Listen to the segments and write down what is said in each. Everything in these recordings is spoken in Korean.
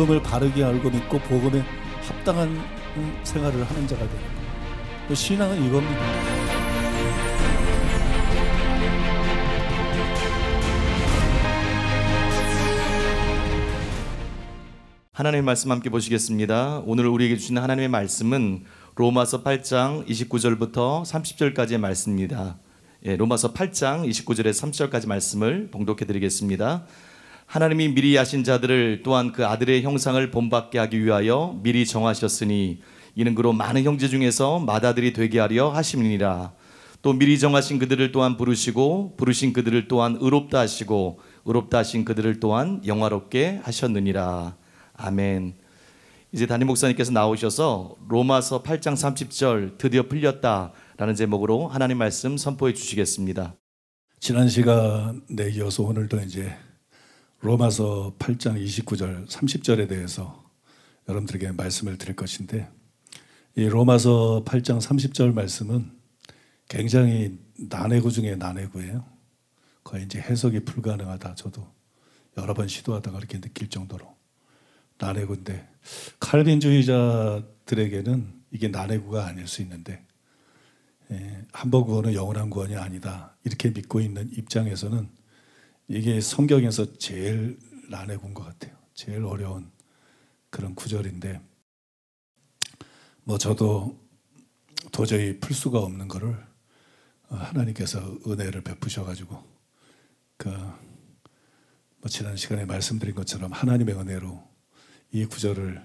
복음을 바르게 알고 믿고 복음에 합당한 생활을 하는 자가 되는 거예요. 그 신앙은 이겁니다. 하나님의 말씀 함께 보시겠습니다. 오늘 우리에게 주시 하나님의 말씀은 로마서 8장 29절부터 30절까지의 말씀입니다. 예, 로마서 8장 29절에서 30절까지 말씀을 봉독해 드리겠습니다. 하나님이 미리 아신 자들을 또한 그 아들의 형상을 본받게 하기 위하여 미리 정하셨으니 이는 그로 많은 형제 중에서 마다들이 되게 하려 하심이니라. 또 미리 정하신 그들을 또한 부르시고 부르신 그들을 또한 의롭다 하시고 의롭다 하신 그들을 또한 영화롭게 하셨느니라. 아멘. 이제 담임 목사님께서 나오셔서 로마서 8장 30절 드디어 풀렸다라는 제목으로 하나님 말씀 선포해 주시겠습니다. 지난 시간에 이어서 오늘도 이제 로마서 8장 29절 30절에 대해서 여러분들에게 말씀을 드릴 것인데 이 로마서 8장 30절 말씀은 굉장히 난해구 중에 난해구예요. 거의 이제 해석이 불가능하다. 저도 여러 번 시도하다가 이렇게 느낄 정도로 난해구인데 칼빈주의자들에게는 이게 난해구가 아닐 수 있는데 예, 한번 구원은 영원한 구원이 아니다. 이렇게 믿고 있는 입장에서는 이게 성경에서 제일 난해군 것 같아요. 제일 어려운 그런 구절인데, 뭐 저도 도저히 풀 수가 없는 것을 하나님께서 은혜를 베푸셔가지고, 그, 뭐 지난 시간에 말씀드린 것처럼 하나님의 은혜로 이 구절을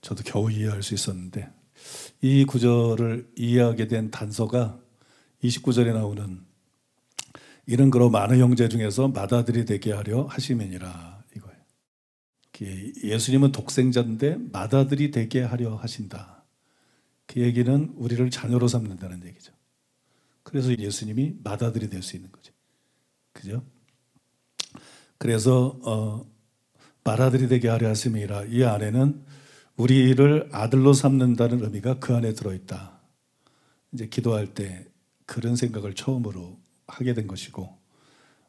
저도 겨우 이해할 수 있었는데, 이 구절을 이해하게 된 단서가 29절에 나오는 이런 거로 많은 형제 중에서 마다들이 되게 하려 하시면이라 이거예요. 예수님은 독생자인데 마다들이 되게 하려 하신다. 그 얘기는 우리를 자녀로 삼는다는 얘기죠. 그래서 예수님이 마다들이 될 수 있는 거죠. 그죠? 그래서 어, 마다들이 되게 하려 하심이라 이 안에는 우리를 아들로 삼는다는 의미가 그 안에 들어있다. 이제 기도할 때 그런 생각을 처음으로 하게 된 것이고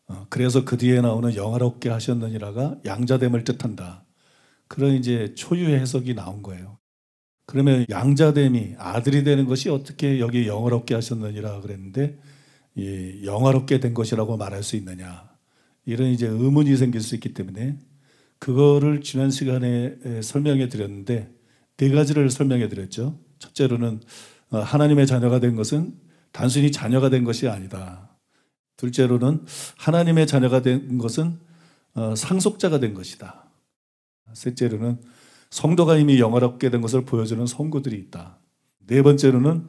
어, 그래서 그 뒤에 나오는 영화롭게 하셨느니라가 양자됨을 뜻한다. 그런 이제 초유의 해석이 나온 거예요. 그러면 양자됨이 아들이 되는 것이 어떻게 여기 영화롭게 하셨느니라 그랬는데 이 영화롭게 된 것이라고 말할 수 있느냐 이런 이제 의문이 생길 수 있기 때문에 그거를 지난 시간에 설명해 드렸는데 네 가지를 설명해 드렸죠. 첫째로는 어, 하나님의 자녀가 된 것은 단순히 자녀가 된 것이 아니다. 둘째로는 하나님의 자녀가 된 것은 어, 상속자가 된 것이다. 셋째로는 성도가 이미 영화롭게 된 것을 보여주는 성구들이 있다. 네 번째로는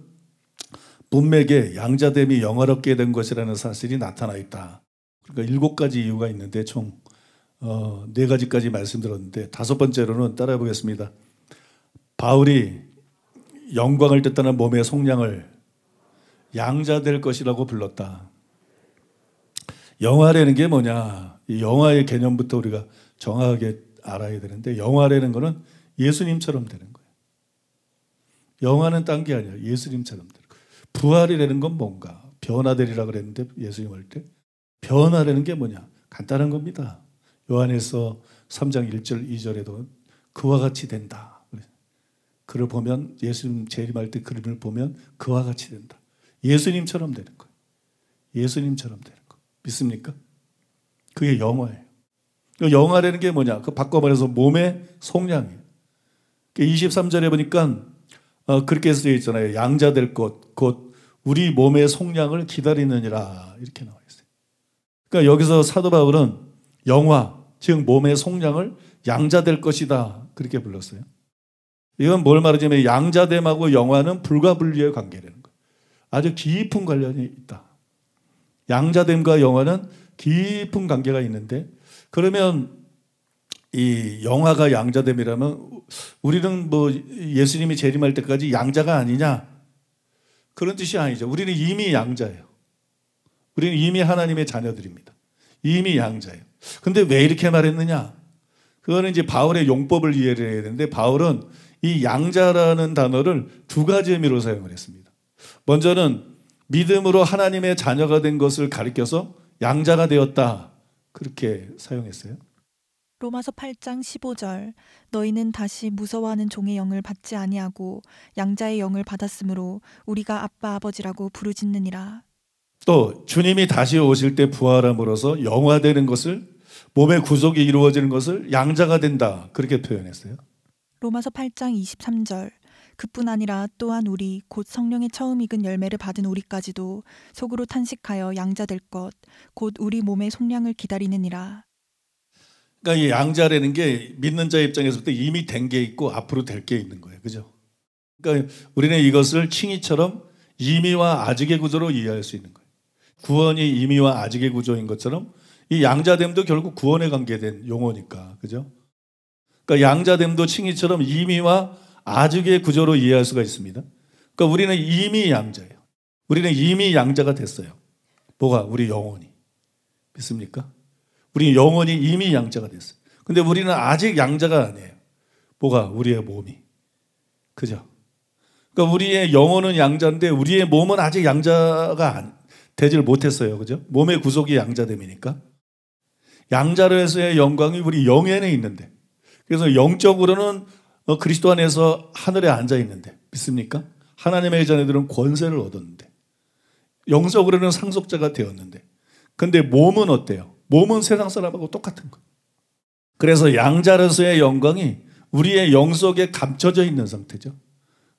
문맥에 양자됨이 영화롭게 된 것이라는 사실이 나타나 있다. 그러니까 일곱 가지 이유가 있는데 총네 어, 네 가지까지 말씀드렸는데 다섯 번째로는 따라해 보겠습니다. 바울이 영광을 뜻하는 몸의 속량을 양자될 것이라고 불렀다. 영화라는 게 뭐냐? 영화의 개념부터 우리가 정확하게 알아야 되는데 영화라는 거는 예수님처럼 되는 거예요. 영화는 딴 게 아니야. 예수님처럼 되는 거예요. 부활이라는 건 뭔가? 변화되리라 그랬는데 예수님 할 때 변화라는 게 뭐냐? 간단한 겁니다. 요한에서 3장 1절 2절에도 그와 같이 된다. 그를 보면 예수님 재림할 때 그림을 보면 그와 같이 된다. 예수님처럼 되는 거예요. 예수님처럼 되는 믿습니까? 그게 영화예요. 그 영화라는 게 뭐냐? 그 바꿔 말해서 몸의 속량이에요. 23절에 그 보니까 어, 그렇게 쓰여 있잖아요. 양자 될 것, 곧 우리 몸의 속량을 기다리느니라 이렇게 나와 있어요. 그러니까 여기서 사도 바울은 영화, 즉 몸의 속량을 양자 될 것이다 그렇게 불렀어요. 이건 뭘 말하자면 양자됨하고 영화는 불가분리의 관계라는 거. 아주 깊은 관련이 있다. 양자됨과 영화는 깊은 관계가 있는데 그러면 이 영화가 양자됨이라면 우리는 뭐 예수님이 재림할 때까지 양자가 아니냐 그런 뜻이 아니죠. 우리는 이미 양자예요. 우리는 이미 하나님의 자녀들입니다. 이미 양자예요. 근데 왜 이렇게 말했느냐? 그거는 이제 바울의 용법을 이해를 해야 되는데 바울은 이 양자라는 단어를 두 가지 의미로 사용을 했습니다. 먼저는 믿음으로 하나님의 자녀가 된 것을 가리켜서 양자가 되었다. 그렇게 사용했어요. 로마서 8장 15절 너희는 다시 무서워하는 종의 영을 받지 아니하고 양자의 영을 받았으므로 우리가 아빠 아버지라고 부르짖느니라. 또 주님이 다시 오실 때 부활함으로써 영화되는 것을 몸의 구속이 이루어지는 것을 양자가 된다. 그렇게 표현했어요. 로마서 8장 23절 그뿐 아니라 또한 우리 곧 성령의 처음 익은 열매를 받은 우리까지도 속으로 탄식하여 양자될 것 곧 우리 몸의 속량을 기다리느니라. 그러니까 이 양자라는 게 믿는 자입장에서부 이미 된 게 있고 앞으로 될 게 있는 거예요. 그죠? 그러니까 우리는 이것을 칭의처럼 이미와 아직의 구조로 이해할 수 있는 거예요. 구원이 이미와 아직의 구조인 것처럼 이 양자됨도 결국 구원에 관계된 용어니까. 그죠? 그러니까 양자됨도 칭의처럼 이미와 아주의 구조로 이해할 수가 있습니다. 그러니까 우리는 이미 양자예요. 우리는 이미 양자가 됐어요. 뭐가? 우리 영혼이. 믿습니까? 우리 영혼이 이미 양자가 됐어요. 근데 우리는 아직 양자가 아니에요. 뭐가? 우리의 몸이. 그죠? 그러니까 우리의 영혼은 양자인데 우리의 몸은 아직 양자가 안, 되질 못했어요. 그죠? 몸의 구속이 양자됨이니까. 양자로서의 영광이 우리 영에는 있는데. 그래서 영적으로는 그리스도 안에서 하늘에 앉아 있는데 믿습니까? 하나님의 자녀들은 권세를 얻었는데 영적으로는 상속자가 되었는데 근데 몸은 어때요? 몸은 세상 사람하고 똑같은 거. 예요 그래서 양자로서의 영광이 우리의 영속에 감춰져 있는 상태죠.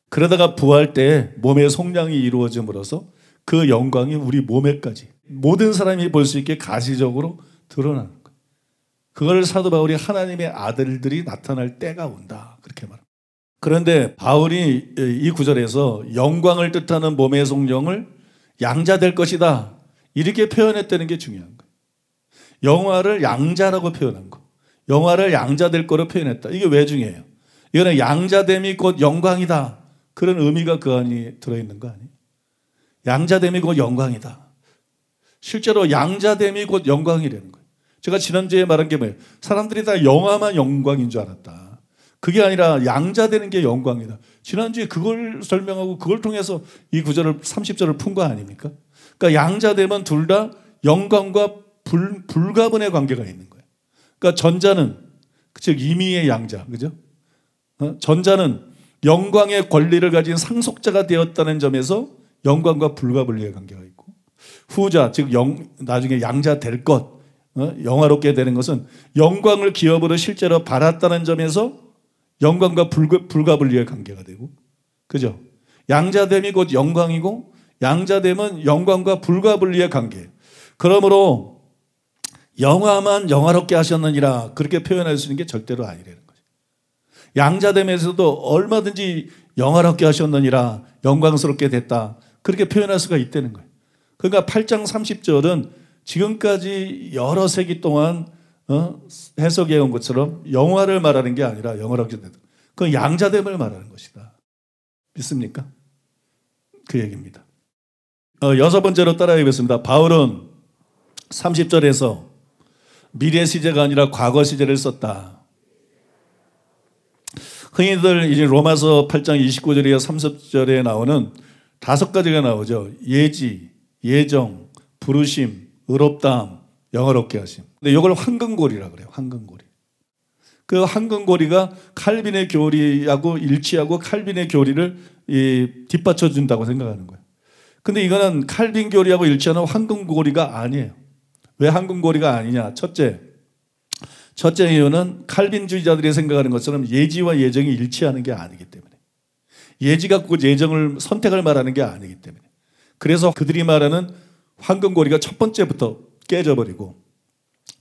그러다가 부활 때 몸의 성량이 이루어짐으로써 그 영광이 우리 몸에까지 모든 사람이 볼 수 있게 가시적으로 드러나는 그걸 사도 바울이 하나님의 아들들이 나타날 때가 온다. 그렇게 말합니다. 그런데 바울이 이 구절에서 영광을 뜻하는 몸의 성령을 양자될 것이다. 이렇게 표현했다는 게 중요한 거예요. 영화를 양자라고 표현한 거. 영화를 양자될 거로 표현했다. 이게 왜 중요해요? 이거는 양자됨이 곧 영광이다. 그런 의미가 그 안에 들어있는 거 아니에요? 양자됨이 곧 영광이다. 실제로 양자됨이 곧 영광이라는 거예요. 제가 지난주에 말한 게 뭐예요? 사람들이 다 영화만 영광인 줄 알았다. 그게 아니라 양자되는 게 영광이다. 지난주에 그걸 설명하고 그걸 통해서 이 구절을 30절을 푼 거 아닙니까? 그러니까 양자되면 둘 다 영광과 불, 불가분의 관계가 있는 거예요. 그러니까 전자는 즉 임의의 양자, 그죠? 어? 전자는 영광의 권리를 가진 상속자가 되었다는 점에서 영광과 불가분리의 관계가 있고 후자 즉 영, 나중에 양자 될것 어? 영화롭게 되는 것은 영광을 기업으로 실제로 받았다는 점에서 영광과 불가, 불리의 관계가 되고, 그죠? 양자됨이 곧 영광이고, 양자됨은 영광과 불가불리의 관계. 그러므로 영화만 영화롭게 하셨느니라 그렇게 표현할 수 있는 게 절대로 아니라는 거죠. 양자됨에서도 얼마든지 영화롭게 하셨느니라 영광스럽게 됐다. 그렇게 표현할 수가 있다는 거예요. 그러니까 8장 30절은 지금까지 여러 세기 동안 어? 해석해온 것처럼 영화를 말하는 게 아니라 영어라고 전해도 그건 양자됨을 말하는 것이다. 믿습니까? 그 얘기입니다. 어, 여섯 번째로 따라해보겠습니다. 바울은 30절에서 미래 시제가 아니라 과거 시제를 썼다. 흔히들 이제 로마서 8장 29절에 30절에 나오는 다섯 가지가 나오죠. 예지, 예정, 부르심, 의롭다함, 영어롭게 하심. 근데 이걸 황금고리라 그래요. 황금고리. 그 황금고리가 칼빈의 교리하고 일치하고 칼빈의 교리를 이 뒷받쳐 준다고 생각하는 거예요. 근데 이거는 칼빈 교리하고 일치하는 황금고리가 아니에요. 왜 황금고리가 아니냐? 첫째, 첫째 이유는 칼빈주의자들이 생각하는 것처럼 예지와 예정이 일치하는 게 아니기 때문에 예지가 곧 예정을 선택을 말하는 게 아니기 때문에 그래서 그들이 말하는 황금고리가 첫 번째부터 깨져버리고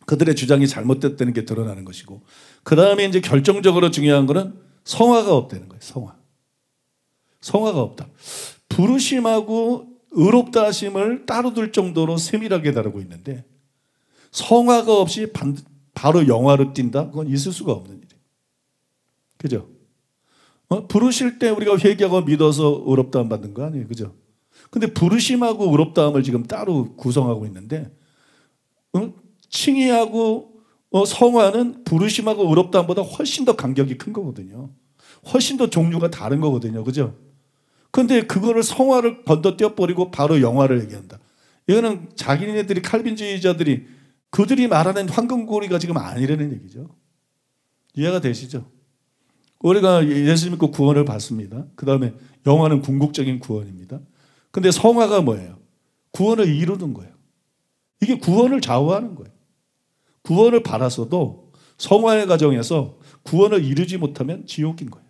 그들의 주장이 잘못됐다는 게 드러나는 것이고 그 다음에 이제 결정적으로 중요한 거는 성화가 없다는 거예요. 성화. 성화가 없다. 부르심하고 의롭다 하심을 따로 둘 정도로 세밀하게 다루고 있는데 성화가 없이 반, 바로 영화로 뛴다? 그건 있을 수가 없는 일이에요. 그죠? 어? 부르실 때 우리가 회개하고 믿어서 의롭다 안 받는 거 아니에요. 그죠? 근데 부르심하고 의롭다함을 지금 따로 구성하고 있는데 응? 칭의하고 어, 성화는 부르심하고 의롭다함보다 훨씬 더 간격이 큰 거거든요. 훨씬 더 종류가 다른 거거든요. 그죠? 근데 그거를 성화를 건너뛰어 버리고 바로 영화를 얘기한다. 이거는 자기네들이 칼빈주의자들이 그들이 말하는 황금고리가 지금 아니라는 얘기죠. 이해가 되시죠? 우리가 예수 믿고 구원을 받습니다. 그 다음에 영화는 궁극적인 구원입니다. 근데 성화가 뭐예요? 구원을 이루는 거예요. 이게 구원을 좌우하는 거예요. 구원을 받라서도 성화의 과정에서 구원을 이루지 못하면 지옥인 거예요.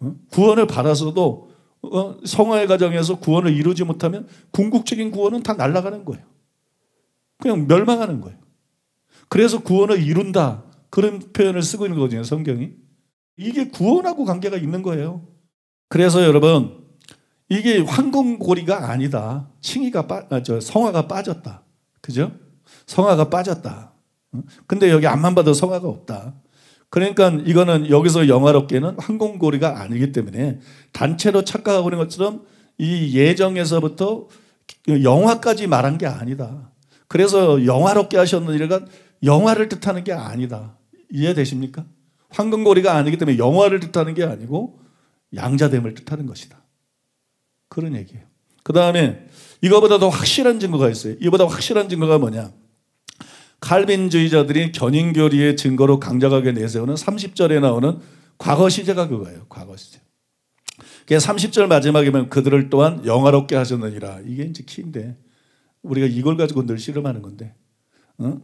어? 구원을 받라서도 어, 성화의 과정에서 구원을 이루지 못하면 궁극적인 구원은 다 날아가는 거예요. 그냥 멸망하는 거예요. 그래서 구원을 이룬다. 그런 표현을 쓰고 있는 거거든요, 성경이. 이게 구원하고 관계가 있는 거예요. 그래서 여러분, 이게 황금고리가 아니다. 칭의가 빠, 아, 저 성화가 빠졌다. 그죠? 성화가 빠졌다. 근데 여기 안만 봐도 성화가 없다. 그러니까 이거는 여기서 영화롭게는 황금고리가 아니기 때문에 단체로 착각하고 있는 것처럼 이 예정에서부터 영화까지 말한 게 아니다. 그래서 영화롭게 하셨느니가 영화를 뜻하는 게 아니다. 이해되십니까? 황금고리가 아니기 때문에 영화를 뜻하는 게 아니고 양자됨을 뜻하는 것이다. 그런 얘기예요. 그 다음에 이거보다 더 확실한 증거가 있어요. 이보다 확실한 증거가 뭐냐? 칼빈주의자들이 견인교리의 증거로 강력하게 내세우는 30절에 나오는 과거 시제가 그거예요. 과거 시제. 그게 30절 마지막에 보면 그들을 또한 영화롭게 하셨느니라. 이게 이제 키인데 우리가 이걸 가지고 늘 실험하는 건데. 응? 어?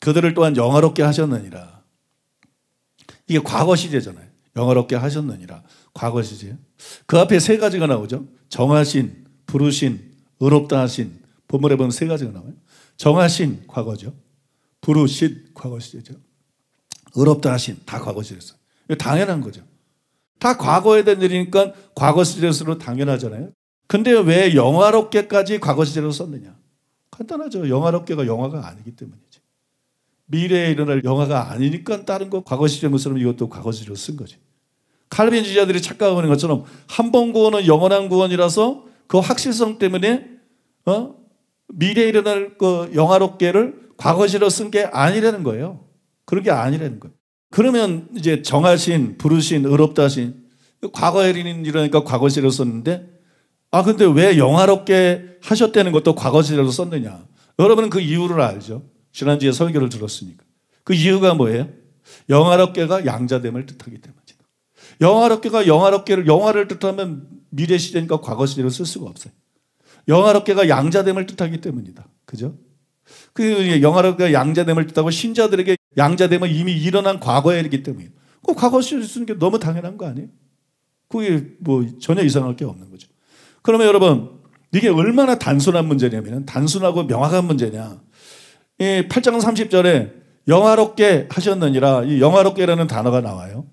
그들을 또한 영화롭게 하셨느니라. 이게 과거 시제잖아요. 영화롭게 하셨느니라. 과거 시제. 그 앞에 세 가지가 나오죠. 정하신, 부르신, 의롭다 하신. 본문에 보면 세 가지가 나와요. 정하신 과거죠. 부르신 과거 시제죠. 의롭다 하신 다 과거 시제였어요. 당연한 거죠. 다 과거에 대한 일이니까 과거 시제로 당연하잖아요. 근데 왜 영화롭게까지 과거 시제로 썼느냐? 간단하죠. 영화롭게가 영화가 아니기 때문이지. 미래에 일어날 영화가 아니니까 다른 거 과거 시제로 쓰면 이것도 과거 시제로 쓴 거지. 칼빈 주자들이 착각하는 것처럼 한 번 구원은 영원한 구원이라서 그 확실성 때문에 어? 미래에 일어날 그 영화롭게를 과거시로 쓴 게 아니라는 거예요. 그런 게 아니라는 거예요. 그러면 이제 정하신, 부르신, 의롭다신 과거에 일어니까 과거시로 썼는데 아 근데 왜 영화롭게 하셨다는 것도 과거시로 썼느냐. 여러분은 그 이유를 알죠. 지난주에 설교를 들었으니까. 그 이유가 뭐예요? 영화롭게가 양자됨을 뜻하기 때문이죠. 영화롭게가 영화롭게를 영화를 뜻하면 미래 시대니까 과거 시대로 쓸 수가 없어요. 영화롭게가 양자됨을 뜻하기 때문이다. 그죠? 그 영화롭게가 양자됨을 뜻하고 신자들에게 양자됨은 이미 일어난 과거이기 에 때문이에요. 그 과거 시대로 쓰는 게 너무 당연한 거 아니에요? 그게 뭐 전혀 이상할 게 없는 거죠. 그러면 여러분 이게 얼마나 단순한 문제냐면 단순하고 명확한 문제냐. 8장 30절에 영화롭게 하셨느니라 이 영화롭게라는 단어가 나와요.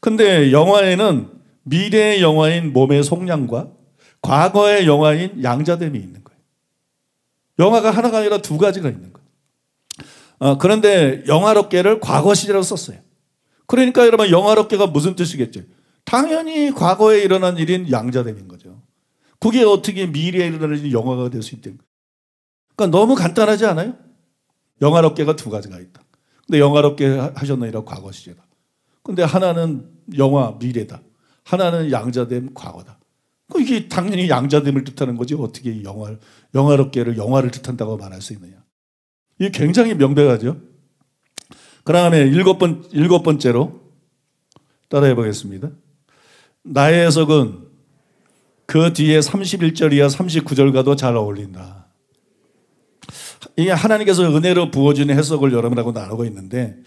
근데 영화에는 미래의 영화인 몸의 속량과 과거의 영화인 양자됨이 있는 거예요. 영화가 하나가 아니라 두 가지가 있는 거예요. 어, 그런데 영화롭게를 과거 시제로 썼어요. 그러니까 여러분 영화롭게가 무슨 뜻이겠죠? 당연히 과거에 일어난 일인 양자됨인 거죠. 그게 어떻게 미래에 일어나는 영화가 될 수 있대요. 그러니까 너무 간단하지 않아요? 영화롭게가 두 가지가 있다. 근데 영화롭게 하셨느니라 과거 시제다. 근데 하나는 영화 미래다. 하나는 양자됨 과거다. 그 이게 당연히 양자됨을 뜻하는 거지 어떻게 영화 를 영화롭게를 영화를 뜻한다고 말할 수 있느냐. 이게 굉장히 명백하죠. 그다음에 일곱 번 일곱 번째로 따라해 보겠습니다. 나의 해석은 그 뒤에 31절 이야 39절과도 잘 어울린다. 이게 하나님께서 은혜로 부어주는 해석을 여러분하고 나누고 있는데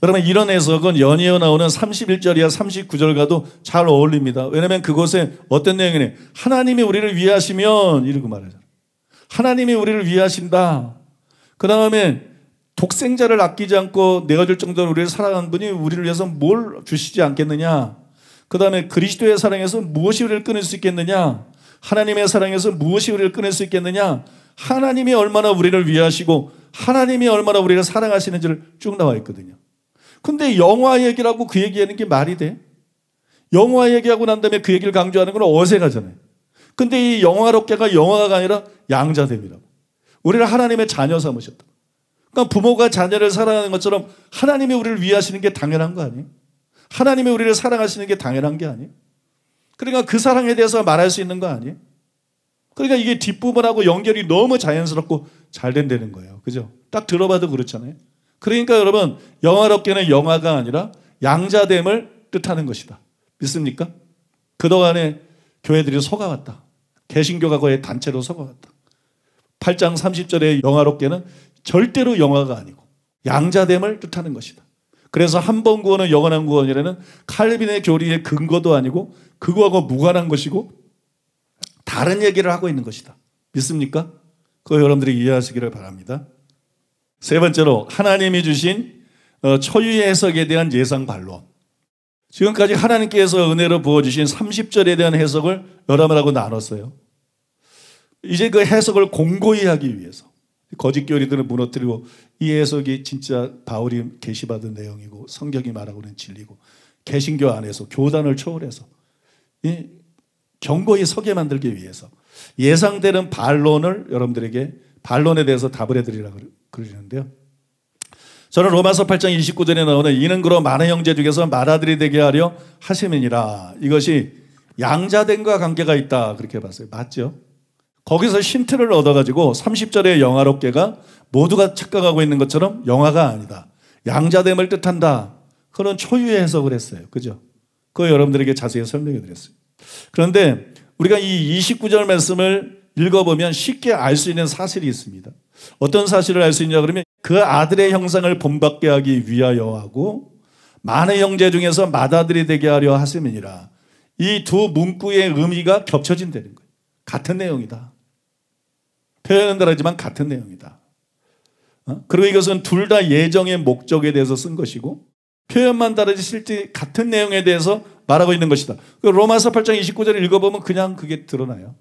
그러면 이런 해석은 연이어 나오는 31절 이야 39절 과도 잘 어울립니다. 왜냐하면 그곳에 어떤 내용이냐 하나님이 우리를 위하시면 이러고 말하잖아 하나님이 우리를 위하신다. 그 다음에 독생자를 아끼지 않고 내어줄 정도로 우리를 사랑한 분이 우리를 위해서 뭘 주시지 않겠느냐. 그 다음에 그리스도의 사랑에서 무엇이 우리를 끊을 수 있겠느냐. 하나님의 사랑에서 무엇이 우리를 끊을 수 있겠느냐. 하나님이 얼마나 우리를 위하시고 하나님이 얼마나 우리를 사랑하시는지를 쭉 나와 있거든요. 근데 영화 얘기라고 그 얘기하는 게 말이 돼? 영화 얘기하고 난 다음에 그 얘기를 강조하는 건 어색하잖아요. 근데 이 영화롭게가 영화가 아니라 양자됨이라고. 우리를 하나님의 자녀 삼으셨다. 그러니까 부모가 자녀를 사랑하는 것처럼 하나님이 우리를 위하시는 게 당연한 거 아니에요? 하나님이 우리를 사랑하시는 게 당연한 게 아니에요? 그러니까 그 사랑에 대해서 말할 수 있는 거 아니에요? 그러니까 이게 뒷부분하고 연결이 너무 자연스럽고 잘 된다는 거예요. 그죠? 딱 들어봐도 그렇잖아요. 그러니까 여러분 영화롭게는 영화가 아니라 양자됨을 뜻하는 것이다. 믿습니까? 그동안에 교회들이 속아왔다. 개신교가 거의 단체로 속아왔다. 8장 30절의 영화롭게는 절대로 영화가 아니고 양자됨을 뜻하는 것이다. 그래서 한 번 구원은 영원한 구원이라는 칼빈의 교리의 근거도 아니고 그거하고 무관한 것이고 다른 얘기를 하고 있는 것이다. 믿습니까? 그거 여러분들이 이해하시기를 바랍니다. 세 번째로 하나님이 주신 어, 초유의 해석에 대한 예상 반론. 지금까지 하나님께서 은혜로 부어주신 30절에 대한 해석을 여러분하고 나눴어요. 이제 그 해석을 공고히 하기 위해서 거짓 교리들을 무너뜨리고 이 해석이 진짜 바울이 계시받은 내용이고 성경이 말하고는 진리고 개신교 안에서 교단을 초월해서 이 경고히 서게 만들기 위해서 예상되는 반론을 여러분들에게 반론에 대해서 답을 해드리라고 그러시는데요. 저는 로마서 8장 29절에 나오는 이는 그로 많은 형제 중에서 마라들이 되게 하려 하심이니라. 이것이 양자됨과 관계가 있다. 그렇게 봤어요. 맞죠? 거기서 힌트를 얻어가지고 30절의 영화롭게가 모두가 착각하고 있는 것처럼 영화가 아니다. 양자됨을 뜻한다. 그런 초유의 해석을 했어요. 그죠? 그거 여러분들에게 자세히 설명해 드렸어요. 그런데 우리가 이 29절 말씀을 읽어보면 쉽게 알 수 있는 사실이 있습니다. 어떤 사실을 알 수 있냐 그러면 그 아들의 형상을 본받게 하기 위하여 하고 만의 형제 중에서 맏아들이 되게 하려 하심이니라. 이 두 문구의 의미가 겹쳐진다는 거예요. 같은 내용이다. 표현은 다르지만 같은 내용이다. 어? 그리고 이것은 둘 다 예정의 목적에 대해서 쓴 것이고 표현만 다르지 실제 같은 내용에 대해서 말하고 있는 것이다. 그 로마서 8장 29절을 읽어보면 그냥 그게 드러나요.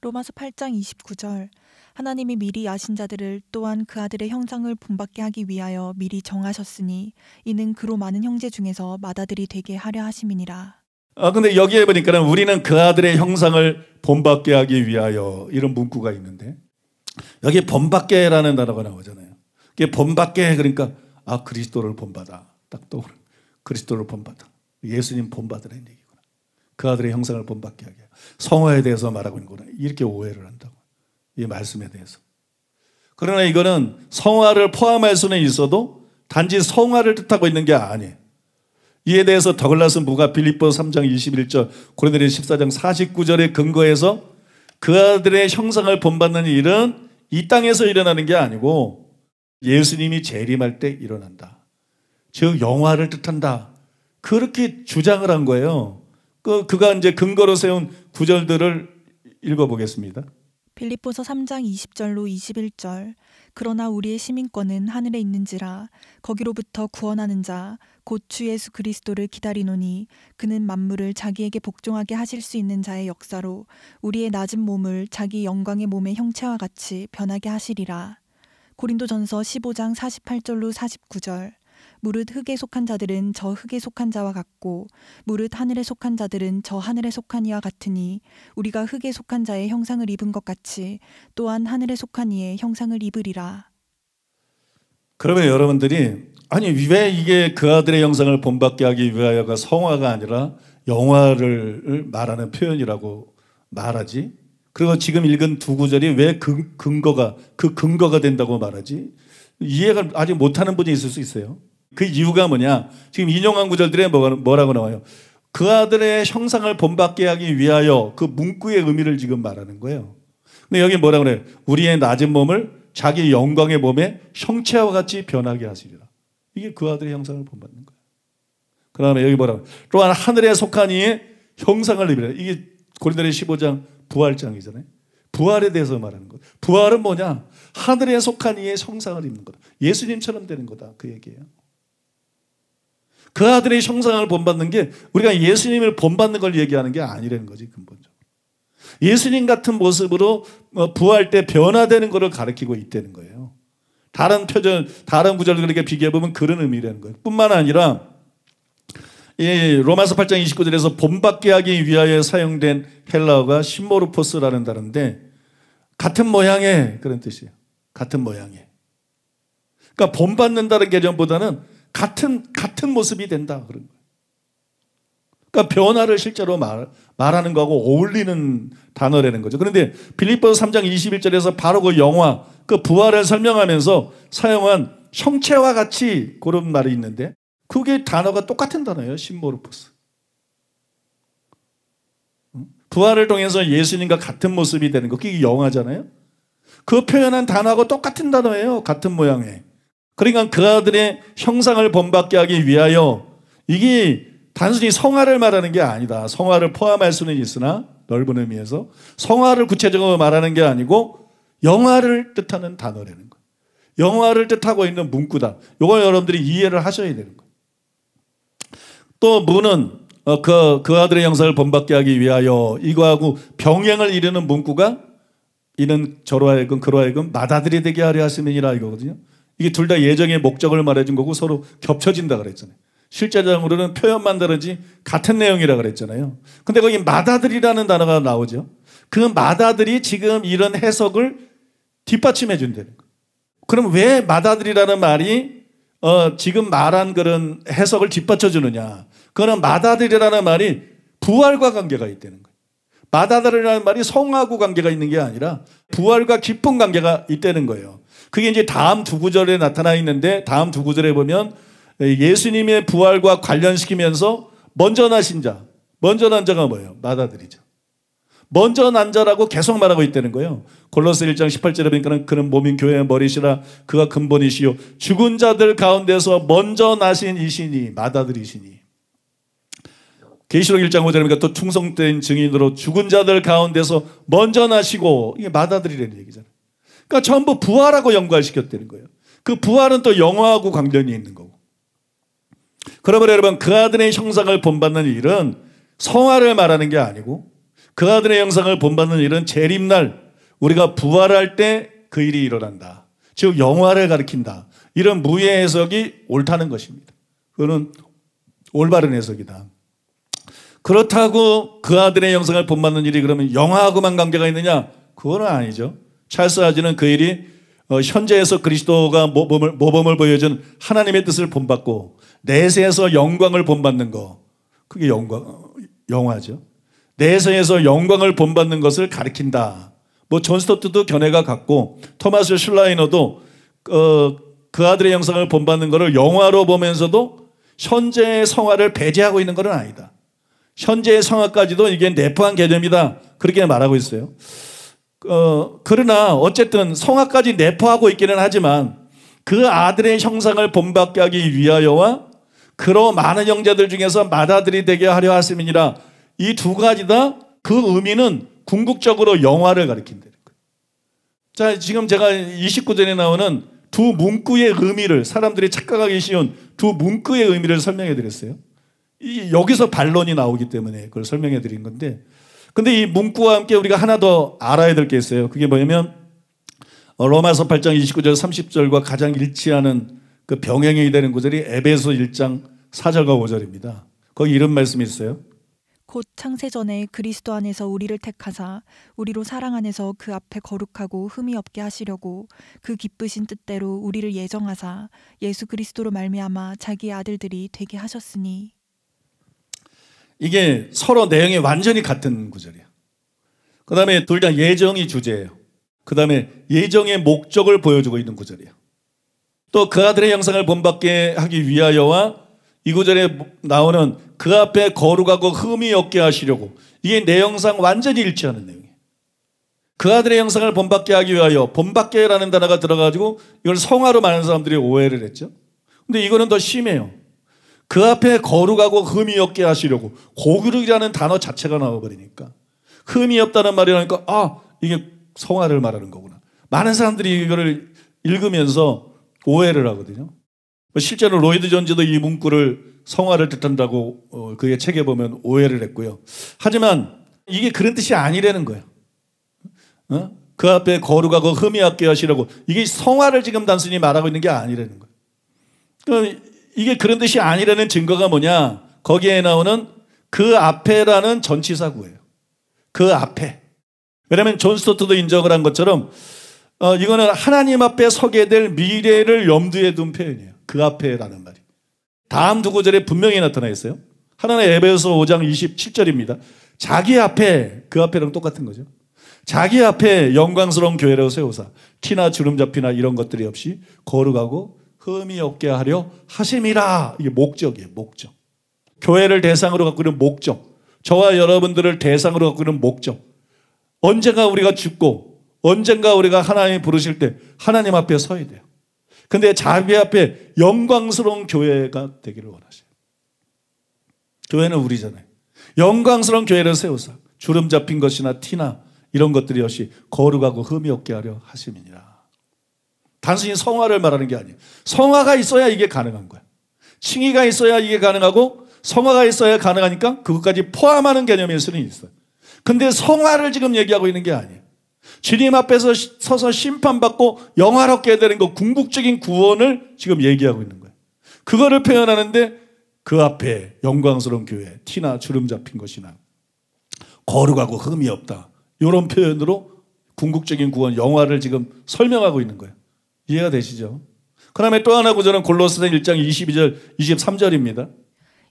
로마서 8장 29절 하나님이 미리 아신 자들을 또한 그 아들의 형상을 본받게 하기 위하여 미리 정하셨으니 이는 그로 많은 형제 중에서 마다들이 되게 하려 하심이니라. 아 근데 여기에 보니까는 우리는 그 아들의 형상을 본받게 하기 위하여 이런 문구가 있는데 여기 본받게라는 단어가 나오잖아요. 이게 본받게 그러니까 아 그리스도를 본받아 딱 떠오르. 그리스도를 본받아 예수님 본받으라는 얘기구나. 그 아들의 형상을 본받게 하게. 성화에 대해서 말하고 있는 거는 이렇게 오해를 한다고. 이 말씀에 대해서. 그러나 이거는 성화를 포함할 수는 있어도 단지 성화를 뜻하고 있는 게 아니에요. 이에 대해서 더글라스 무가 빌리보 3장 21절, 고린도리 14장 4 9절에근거해서그 아들의 형상을 본받는 일은 이 땅에서 일어나는 게 아니고 예수님이 재림할 때 일어난다. 즉 영화를 뜻한다. 그렇게 주장을 한 거예요. 그 그가 이제 근거로 세운 구절들을 읽어보겠습니다. 빌립보서 3장 20절로 21절 그러나 우리의 시민권은 하늘에 있는지라 거기로부터 구원하는 자곧 주 예수 그리스도를 기다리노니 그는 만물을 자기에게 복종하게 하실 수 있는 자의 역사로 우리의 낮은 몸을 자기 영광의 몸의 형체와 같이 변하게 하시리라 고린도전서 15장 48절로 49절 무릇 흙에 속한 자들은 저 흙에 속한 자와 같고 무릇 하늘에 속한 자들은 저 하늘에 속한 이와 같으니 우리가 흙에 속한 자의 형상을 입은 것 같이 또한 하늘에 속한 이의 형상을 입으리라. 그러면 여러분들이 아니 왜 이게 그 아들의 영상을 본받게 하기 위하여가 성화가 아니라 영화를 말하는 표현이라고 말하지? 그리고 지금 읽은 두 구절이 왜그 근거가 그 근거가 된다고 말하지? 이해가 아직 못하는 분이 있을 수 있어요. 그 이유가 뭐냐? 지금 인용한 구절들에 뭐라고 나와요? 그 아들의 형상을 본받게 하기 위하여 그 문구의 의미를 지금 말하는 거예요. 근데 여기 뭐라 그래요? 우리의 낮은 몸을 자기 영광의 몸에 형체와 같이 변하게 하시리라. 이게 그 아들의 형상을 본받는 거예요. 그 다음에 여기 뭐라 그래요? 또한 하늘에 속한 이의 형상을 입으라. 이게 고린도의 15장 부활장이잖아요. 부활에 대해서 말하는 거 부활은 뭐냐? 하늘에 속한 이의 형상을 입는 거다. 예수님처럼 되는 거다. 그 얘기예요. 그 아들의 형상을 본받는 게 우리가 예수님을 본받는 걸 얘기하는 게 아니라는 거지 근본적으로. 예수님 같은 모습으로 어, 부활 때 변화되는 것을 가리키고 있다는 거예요. 다른 표절, 다른 구절을 그게 비교해 보면 그런 의미라는 거예요. 뿐만 아니라 예, 로마서 8장 29절에서 본받게 하기 위하여 사용된 헬라어가 신모르포스라는 단어데 같은 모양의 그런 뜻이에요. 같은 모양의. 그러니까 본받는다는 개념보다는 같은 같은 모습이 된다 그런 거예요. 그러니까 변화를 실제로 말, 말하는 거하고 어울리는 단어라는 거죠. 그런데 빌립보서 3장 21절에서 바로 그 영화 그 부활을 설명하면서 사용한 형체와 같이 그런 말이 있는데 그게 단어가 똑같은 단어예요. 신모르포스. 부활을 통해서 예수님과 같은 모습이 되는 거. 그게 영화잖아요. 그 표현한 단어하고 똑같은 단어예요. 같은 모양의. 그러니까 그 아들의 형상을 본받게 하기 위하여 이게 단순히 성화를 말하는 게 아니다. 성화를 포함할 수는 있으나 넓은 의미에서 성화를 구체적으로 말하는 게 아니고 영화를 뜻하는 단어라는 거예요. 영화를 뜻하고 있는 문구다. 이걸 여러분들이 이해를 하셔야 되는 거예요. 또 문은 어, 그, 그 아들의 형상을 본받게 하기 위하여 이거하고 병행을 이루는 문구가 이는 저로 하여금 그로 하여금 마다들이 되게 하려 하시느니라 이거거든요. 이게 둘 다 예정의 목적을 말해준 거고 서로 겹쳐진다 그랬잖아요. 실제적으로는 표현만 다르지 같은 내용이라 그랬잖아요. 근데 거기 마다들이라는 단어가 나오죠. 그 마다들이 지금 이런 해석을 뒷받침해 준다는 거예요. 그럼 왜 마다들이라는 말이 어, 지금 말한 그런 해석을 뒷받쳐 주느냐? 그거는 마다들이라는 말이 부활과 관계가 있다는 거예요. 마다들이라는 말이 성하고 관계가 있는 게 아니라 부활과 깊은 관계가 있다는 거예요. 그게 이제 다음 두 구절에 나타나 있는데 다음 두 구절에 보면 예수님의 부활과 관련시키면서 먼저 나신 자, 먼저 난 자가 뭐예요? 받아들이죠. 먼저 난 자라고 계속 말하고 있다는 거예요. 골로새 1장 18절에 보니까는 그는 몸인 교회의 머리시라 그가 근본이시요 죽은 자들 가운데서 먼저 나신 이시니 마다들이시니 계시록 1장 5절에 보니까 또 충성된 증인으로 죽은 자들 가운데서 먼저 나시고 이게 마다들이라는 얘기잖아요. 그러니까 전부 부활하고 연관시켰다는 거예요. 그 부활은 또 영화하고 관련이 있는 거고. 그러므로 여러분 그 아들의 형상을 본받는 일은 성화를 말하는 게 아니고 그 아들의 형상을 본받는 일은 재림날 우리가 부활할 때 그 일이 일어난다. 즉 영화를 가리킨다. 이런 무의 해석이 옳다는 것입니다. 그거는 올바른 해석이다. 그렇다고 그 아들의 영상을 본받는 일이 그러면 영화하고만 관계가 있느냐? 그건 아니죠. 찰스 하지는 그 일이 어, 현재에서 그리스도가 모범을, 모범을 보여준 하나님의 뜻을 본받고 내세에서 영광을 본받는 거 그게 영광 어, 영화죠. 내세에서 영광을 본받는 것을 가리킨다. 뭐 존스토트도 견해가 같고 토마스 슐라이너도 어, 그 아들의 영상을 본받는 것을 영화로 보면서도 현재의 성화를 배제하고 있는 것은 아니다. 현재의 성화까지도 이게 내포한 개념이다. 그렇게 말하고 있어요. 어, 그러나 어쨌든 성화까지 내포하고 있기는 하지만 그 아들의 형상을 본받게 하기 위하여와 그러 많은 형제들 중에서 맏아들이 되게 하려 하심이니라 이 두 가지 다그 의미는 궁극적으로 영화를 가리킨다는 거예요. 자, 지금 제가 29절에 나오는 두 문구의 의미를 사람들이 착각하기 쉬운 두 문구의 의미를 설명해 드렸어요. 이, 여기서 반론이 나오기 때문에 그걸 설명해 드린 건데 근데 이 문구와 함께 우리가 하나 더 알아야 될 게 있어요. 그게 뭐냐면 로마서 8장 29절 30절과 가장 일치하는 그 병행이 되는 구절이 에베소 1장 4절과 5절입니다. 거기 이런 말씀이 있어요. 곧 창세 전에 그리스도 안에서 우리를 택하사 우리로 사랑 안에서 그 앞에 거룩하고 흠이 없게 하시려고 그 기쁘신 뜻대로 우리를 예정하사 예수 그리스도로 말미암아 자기 아들들이 되게 하셨으니 이게 서로 내용이 완전히 같은 구절이야그 다음에 둘 다 예정이 주제예요. 그 다음에 예정의 목적을 보여주고 있는 구절이에요. 또 그 아들의 형상을 본받게 하기 위하여와 이 구절에 나오는 그 앞에 거룩하고 흠이 없게 하시려고 이게 내용상 완전히 일치하는 내용이에요. 그 아들의 형상을 본받게 하기 위하여 본받게라는 단어가 들어가지고 이걸 성화로 많은 사람들이 오해를 했죠. 근데 이거는 더 심해요. 그 앞에 거룩하고 흠이 없게 하시려고 고그룹이라는 단어 자체가 나와버리니까 흠이 없다는 말이라니까 아 이게 성화를 말하는 거구나. 많은 사람들이 이거를 읽으면서 오해를 하거든요. 뭐 실제로 로이드 존지도이 문구를 성화를 뜻한다고 어, 그의 책에 보면 오해를 했고요. 하지만 이게 그런 뜻이 아니라는 거예요. 어? 그 앞에 거룩하고 흠이 없게 하시려고 이게 성화를 지금 단순히 말하고 있는 게 아니라는 거예요. 이게 그런 뜻이 아니라는 증거가 뭐냐? 거기에 나오는 그 앞에라는 전치사구예요. 그 앞에. 왜냐하면 존 스토트도 인정을 한 것처럼 어, 이거는 하나님 앞에 서게 될 미래를 염두에 둔 표현이에요. 그 앞에라는 말이. 다음 두 구절에 분명히 나타나 있어요. 하나는 에베소 5장 27절입니다. 자기 앞에 그 앞에랑 똑같은 거죠. 자기 앞에 영광스러운 교회라고 세우사 티나 주름 잡히나 이런 것들이 없이 거룩하고 흠이 없게 하려 하심이라. 이게 목적이에요. 목적. 교회를 대상으로 갖고 있는 목적. 저와 여러분들을 대상으로 갖고 있는 목적. 언젠가 우리가 죽고 언젠가 우리가 하나님 부르실 때 하나님 앞에 서야 돼요. 근데 자비 앞에 영광스러운 교회가 되기를 원하세요. 교회는 우리잖아요. 영광스러운 교회를 세우사 주름 잡힌 것이나 티나 이런 것들이 역시 거룩하고 흠이 없게 하려 하심이니라. 단순히 성화를 말하는 게 아니에요. 성화가 있어야 이게 가능한 거야. 칭의가 있어야 이게 가능하고 성화가 있어야 가능하니까 그것까지 포함하는 개념의 수는 있어요. 근데 성화를 지금 얘기하고 있는 게 아니에요. 주님 앞에서 서서 심판받고 영화롭게 되는 거 그 궁극적인 구원을 지금 얘기하고 있는 거예요. 그거를 표현하는데 그 앞에 영광스러운 교회 티나 주름 잡힌 것이나 거룩하고 흠이 없다. 이런 표현으로 궁극적인 구원 영화를 지금 설명하고 있는 거예요. 이해가 되시죠? 그 다음에 또 하나 구절은 골로스 1장 22절, 23절입니다.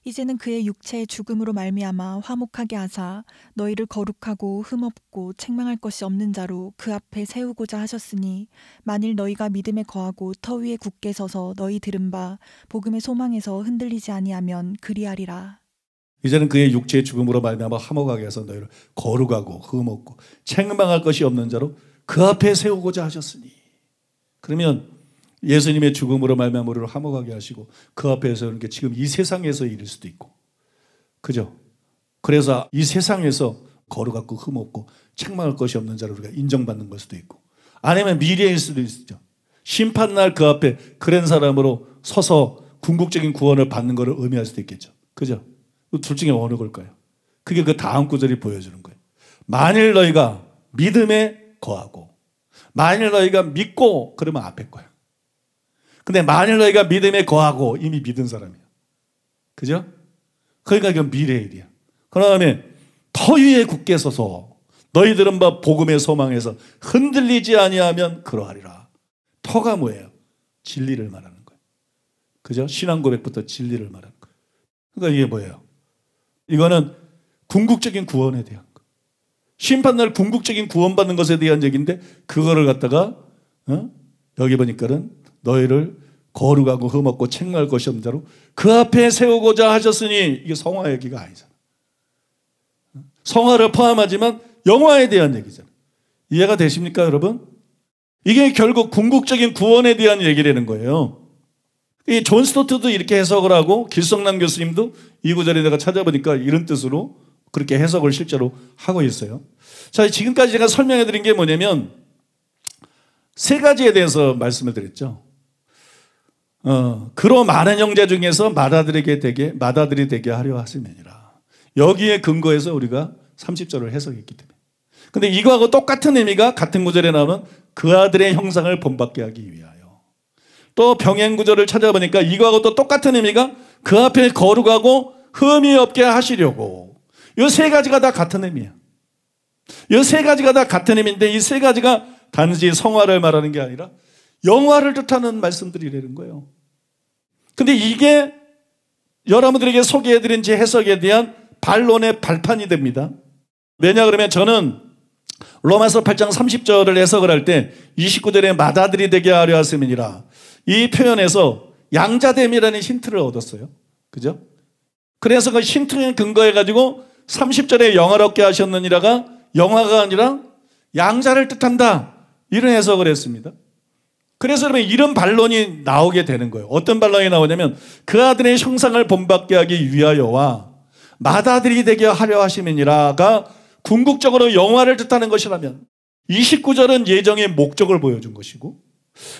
이제는 그의 육체의 죽음으로 말미암아 화목하게 하사 너희를 거룩하고 흠없고 책망할 것이 없는 자로 그 앞에 세우고자 하셨으니 만일 너희가 믿음에 거하고 터 위에 굳게 서서 너희 들은 바 복음의 소망에서 흔들리지 아니하면 그리하리라. 이제는 그의 육체의 죽음으로 말미암아 화목하게 해서 너희를 거룩하고 흠없고 책망할 것이 없는 자로 그 앞에 세우고자 하셨으니 그러면 예수님의 죽음으로 말미암아 우리를 화목하게 하시고 그 앞에서 이렇게 지금 이 세상에서 일일 수도 있고 그죠? 그래서 이 세상에서 거룩하고 흠없고 책망할 것이 없는 자로 우리가 인정받는 걸 수도 있고 아니면 미래일 수도 있죠. 심판날 그 앞에 그런 사람으로 서서 궁극적인 구원을 받는 것을 의미할 수도 있겠죠. 그죠? 둘 중에 어느 걸까요? 그게 그 다음 구절이 보여주는 거예요. 만일 너희가 믿음에 거하고 만일 너희가 믿고 그러면 앞에 거야. 근데 만일 너희가 믿음에 거하고 이미 믿은 사람이야. 그죠? 그러니까 이건 미래의 일이야. 그 다음에 터 위에 굳게 서서 너희들은 바 뭐 복음의 소망에서 흔들리지 아니하면 그러하리라. 터가 뭐예요? 진리를 말하는 거예요. 그죠? 신앙 고백부터 진리를 말하는 거예요. 그러니까 이게 뭐예요? 이거는 궁극적인 구원에 대한 심판날 궁극적인 구원받는 것에 대한 얘기인데 그거를 갖다가 어? 여기 보니까는 너희를 거룩하고 흠없고 책망할 것이 없는 자로 그 앞에 세우고자 하셨으니 이게 성화 얘기가 아니잖아. 성화를 포함하지만 영화에 대한 얘기잖아. 이해가 되십니까, 여러분? 이게 결국 궁극적인 구원에 대한 얘기라는 거예요. 이 존 스토트도 이렇게 해석을 하고 길성남 교수님도 이 구절에 내가 찾아보니까 이런 뜻으로 그렇게 해석을 실제로 하고 있어요. 자, 지금까지 제가 설명해 드린 게 뭐냐면 세 가지에 대해서 말씀을 드렸죠. 어, 그로 많은 형제 중에서 마다들에게 되게 마다들이 되게 하려 하시느니라. 여기에 근거해서 우리가 30절을 해석했기 때문에. 근데 이거하고 똑같은 의미가 같은 구절에 나오면 그 아들의 형상을 본받게 하기 위하여. 또 병행 구절을 찾아보니까 이거하고 또 똑같은 의미가 그 앞에 거룩하고 흠이 없게 하시려고. 이세 가지가 다 같은 의미야. 이 세 가지가 다 같은 의미인데 이 세 가지가 단지 성화를 말하는 게 아니라 영화를 뜻하는 말씀들이라는 거예요. 근데 이게 여러분들에게 소개해드린 제 해석에 대한 반론의 발판이 됩니다. 왜냐 그러면 저는 로마서 8장 30절을 해석을 할 때 29절에 마다들이 되게 하려 하심이니라 이 표현에서 양자됨이라는 힌트를 얻었어요. 그죠? 그래서 그 힌트에 근거해가지고 30절에 영화롭게 하셨느니라가 영화가 아니라 양자를 뜻한다. 이런 해석을 했습니다. 그래서 그러면 이런 반론이 나오게 되는 거예요. 어떤 반론이 나오냐면 그 아들의 형상을 본받게 하기 위하여와 마다들이 되게 하려 하심이니라가 궁극적으로 영화를 뜻하는 것이라면 29절은 예정의 목적을 보여준 것이고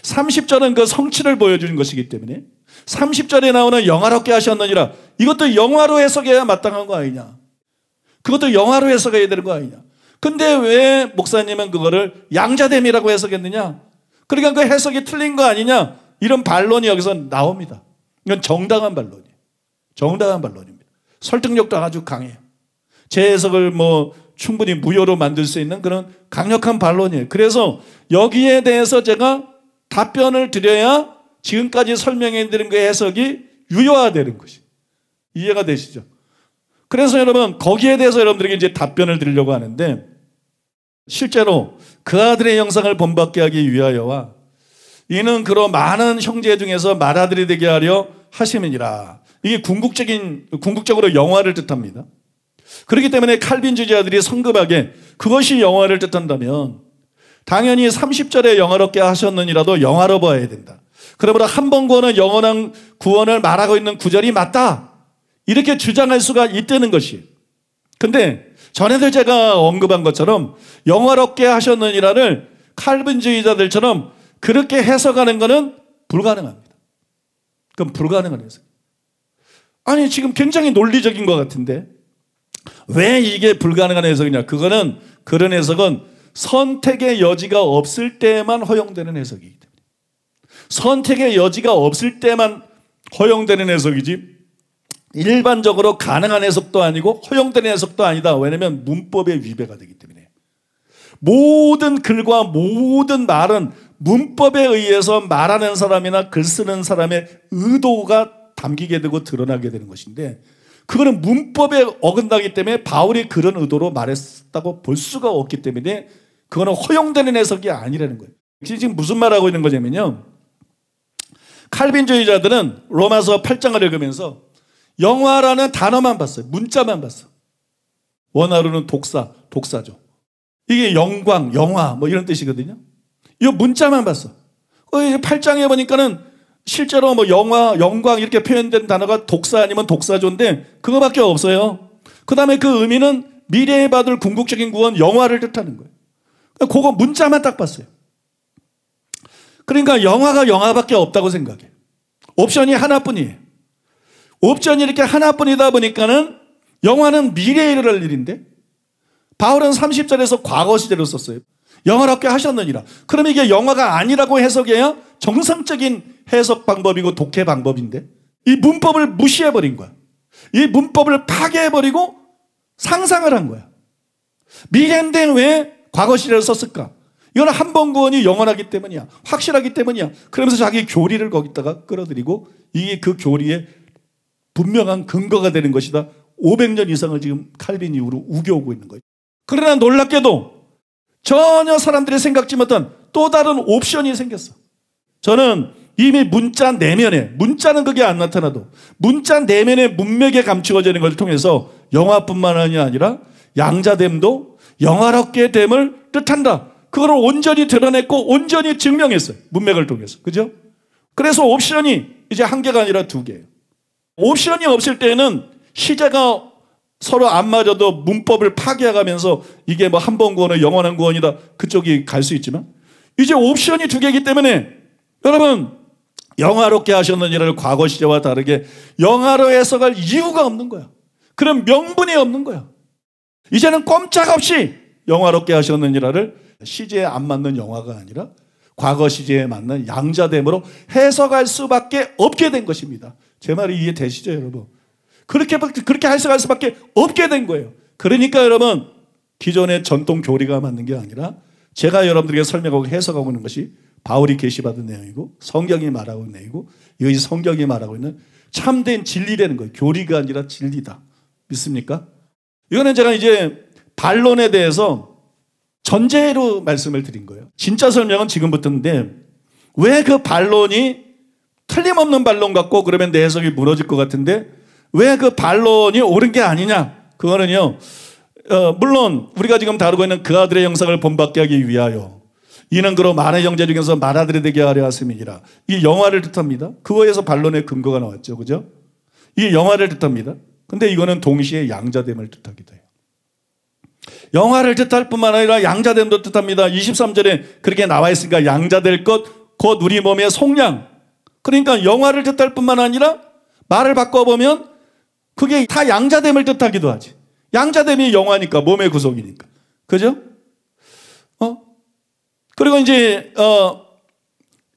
30절은 그 성취를 보여준 것이기 때문에 30절에 나오는 영화롭게 하셨느니라 이것도 영화로 해석해야 마땅한 거 아니냐. 그것도 영화로 해석해야 되는 거 아니냐. 근데 왜 목사님은 그거를 양자됨이라고 해석했느냐? 그러니까 그 해석이 틀린 거 아니냐? 이런 반론이 여기서 나옵니다. 이건 정당한 반론이에요. 정당한 반론입니다. 설득력도 아주 강해요. 제 해석을 뭐 충분히 무효로 만들 수 있는 그런 강력한 반론이에요. 그래서 여기에 대해서 제가 답변을 드려야 지금까지 설명해 드린 그 해석이 유효화되는 것이 이해가 되시죠? 그래서 여러분 거기에 대해서 여러분들에게 이제 답변을 드리려고 하는데 실제로 그 아들의 형상을 본받게 하기 위하여와 이는 그러 많은 형제 중에서 말아들이 되게 하려 하심이니라. 이게 궁극적인 궁극적으로 영화를 뜻합니다. 그렇기 때문에 칼빈 주자들이 성급하게 그것이 영화를 뜻한다면 당연히 30절에 영화롭게 하셨느니라도 영화로 봐야 된다. 그러므로 한 번 구원은 영원한 구원을 말하고 있는 구절이 맞다. 이렇게 주장할 수가 있다는 것이. 근데 전에도 제가 언급한 것처럼 영화롭게 하셨느니라를 칼빈주의자들처럼 그렇게 해석하는 것은 불가능합니다. 그럼 불가능한 해석. 아니 지금 굉장히 논리적인 것 같은데 왜 이게 불가능한 해석이냐? 그거는 그런 해석은 선택의 여지가 없을 때만 허용되는 해석이기 때문에 선택의 여지가 없을 때만 허용되는 해석이지 일반적으로 가능한 해석도 아니고 허용되는 해석도 아니다. 왜냐하면 문법에 위배가 되기 때문에. 모든 글과 모든 말은 문법에 의해서 말하는 사람이나 글 쓰는 사람의 의도가 담기게 되고 드러나게 되는 것인데 그거는 문법에 어긋나기 때문에 바울이 그런 의도로 말했다고 볼 수가 없기 때문에 그거는 허용되는 해석이 아니라는 거예요. 지금 무슨 말하고 있는 거냐면요. 칼빈주의자들은 로마서 8장을 읽으면서 영화라는 단어만 봤어요. 문자만 봤어. 원어로는 독사, 독사죠. 이게 영광, 영화 뭐 이런 뜻이거든요. 이 문자만 봤어. 8장에 어, 보니까는 실제로 뭐 영화, 영광 이렇게 표현된 단어가 독사 아니면 독사조인데 그거밖에 없어요. 그 다음에 그 의미는 미래에 받을 궁극적인 구원 영화를 뜻하는 거예요. 그러니까 그거 문자만 딱 봤어요. 그러니까 영화가 영화밖에 없다고 생각해. 옵션이 하나뿐이에요. 옵션이 이렇게 하나뿐이다 보니까는 영화는 미래에 일어날 일인데 바울은 30절에서 과거 시대로 썼어요. 영화롭게 하셨느니라. 그럼 이게 영화가 아니라고 해석해야 정상적인 해석 방법이고 독해 방법인데 이 문법을 무시해버린 거야. 이 문법을 파괴해버리고 상상을 한 거야. 미래인데 왜 과거 시대를 썼을까? 이거한번 구원이 영원하기 때문이야. 확실하기 때문이야. 그러면서 자기 교리를 거기다가 끌어들이고 이게 그 교리의 분명한 근거가 되는 것이다. 500년 이상을 지금 칼빈 이후로 우겨오고 있는 거예요. 그러나 놀랍게도 전혀 사람들이 생각지 못한 또 다른 옵션이 생겼어. 저는 이미 문자 내면에, 문자는 그게 안 나타나도, 문자 내면에 문맥에 감추어지는 것을 통해서 영화뿐만 아니라 양자됨도 영화롭게 됨을 뜻한다. 그걸 온전히 드러냈고 온전히 증명했어요. 문맥을 통해서. 그죠? 그래서 옵션이 이제 한 개가 아니라 두 개예요. 옵션이 없을 때는 시제가 서로 안 맞아도 문법을 파괴하면서 이게 뭐 한 번 구원은 영원한 구원이다. 그쪽이 갈 수 있지만 이제 옵션이 두 개이기 때문에 여러분 영화롭게 하셨는 일을 과거 시제와 다르게 영화로 해석할 이유가 없는 거야. 그럼 명분이 없는 거야. 이제는 꼼짝없이 영화롭게 하셨느니라를 시제에 안 맞는 영화가 아니라 과거 시제에 맞는 양자됨으로 해석할 수밖에 없게 된 것입니다. 제 말이 이해 되시죠, 여러분? 그렇게, 그렇게 할 수밖에 없게 된 거예요. 그러니까 여러분, 기존의 전통 교리가 맞는 게 아니라 제가 여러분들에게 설명하고 해석하고 있는 것이 바울이 계시받은 내용이고 성경이 말하고 있는 내용이고 이것 성경이 말하고 있는 참된 진리라는 거예요. 교리가 아니라 진리다. 믿습니까? 이거는 제가 이제 반론에 대해서 전제로 말씀을 드린 거예요. 진짜 설명은 지금부터인데 왜 그 반론이 틀림없는 반론 같고 그러면 내 해석이 무너질 것 같은데 왜 그 반론이 옳은 게 아니냐? 그거는요. 어, 물론 우리가 지금 다루고 있는 그 아들의 영상을 본받게 하기 위하여 이는 그로 만의 형제 중에서 말아들이 되게 하려 하심이니라. 이 영화를 뜻합니다. 그거에서 반론의 근거가 나왔죠. 그죠? 이 영화를 뜻합니다. 근데 이거는 동시에 양자됨을 뜻하기도 해요. 영화를 뜻할 뿐만 아니라 양자됨도 뜻합니다. 23절에 그렇게 나와 있으니까 양자될 것, 곧 우리 몸의 속량, 그러니까 영화를 뜻할 뿐만 아니라 말을 바꿔보면 그게 다 양자됨을 뜻하기도 하지. 양자됨이 영화니까 몸의 구성이니까. 그죠? 어? 그리고 이제 어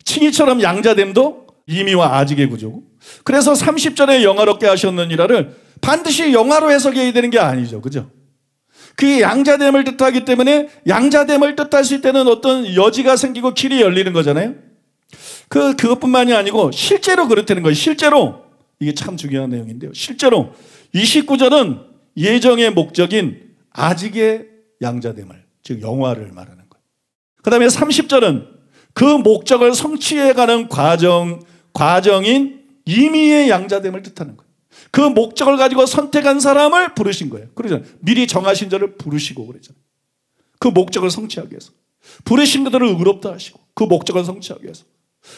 칭의처럼 양자됨도 임의와 아직의 구조고. 그래서 30절에 영화롭게 하셨느니라를 반드시 영화로 해석해야 되는 게 아니죠. 그죠? 그 양자됨을 뜻하기 때문에 양자됨을 뜻할 수 있다는 어떤 여지가 생기고 길이 열리는 거잖아요. 그, 그것뿐만이 아니고 실제로 그렇다는 거예요. 실제로. 이게 참 중요한 내용인데요. 실제로 29절은 예정의 목적인 아직의 양자됨을, 즉 영화를 말하는 거예요. 그 다음에 30절은 그 목적을 성취해가는 과정, 과정인 이미의 양자됨을 뜻하는 거예요. 그 목적을 가지고 선택한 사람을 부르신 거예요. 그러잖아요. 미리 정하신 자를 부르시고 그러잖아요. 그 목적을 성취하기 위해서. 부르신 그들을 의롭다 하시고 그 목적을 성취하기 위해서.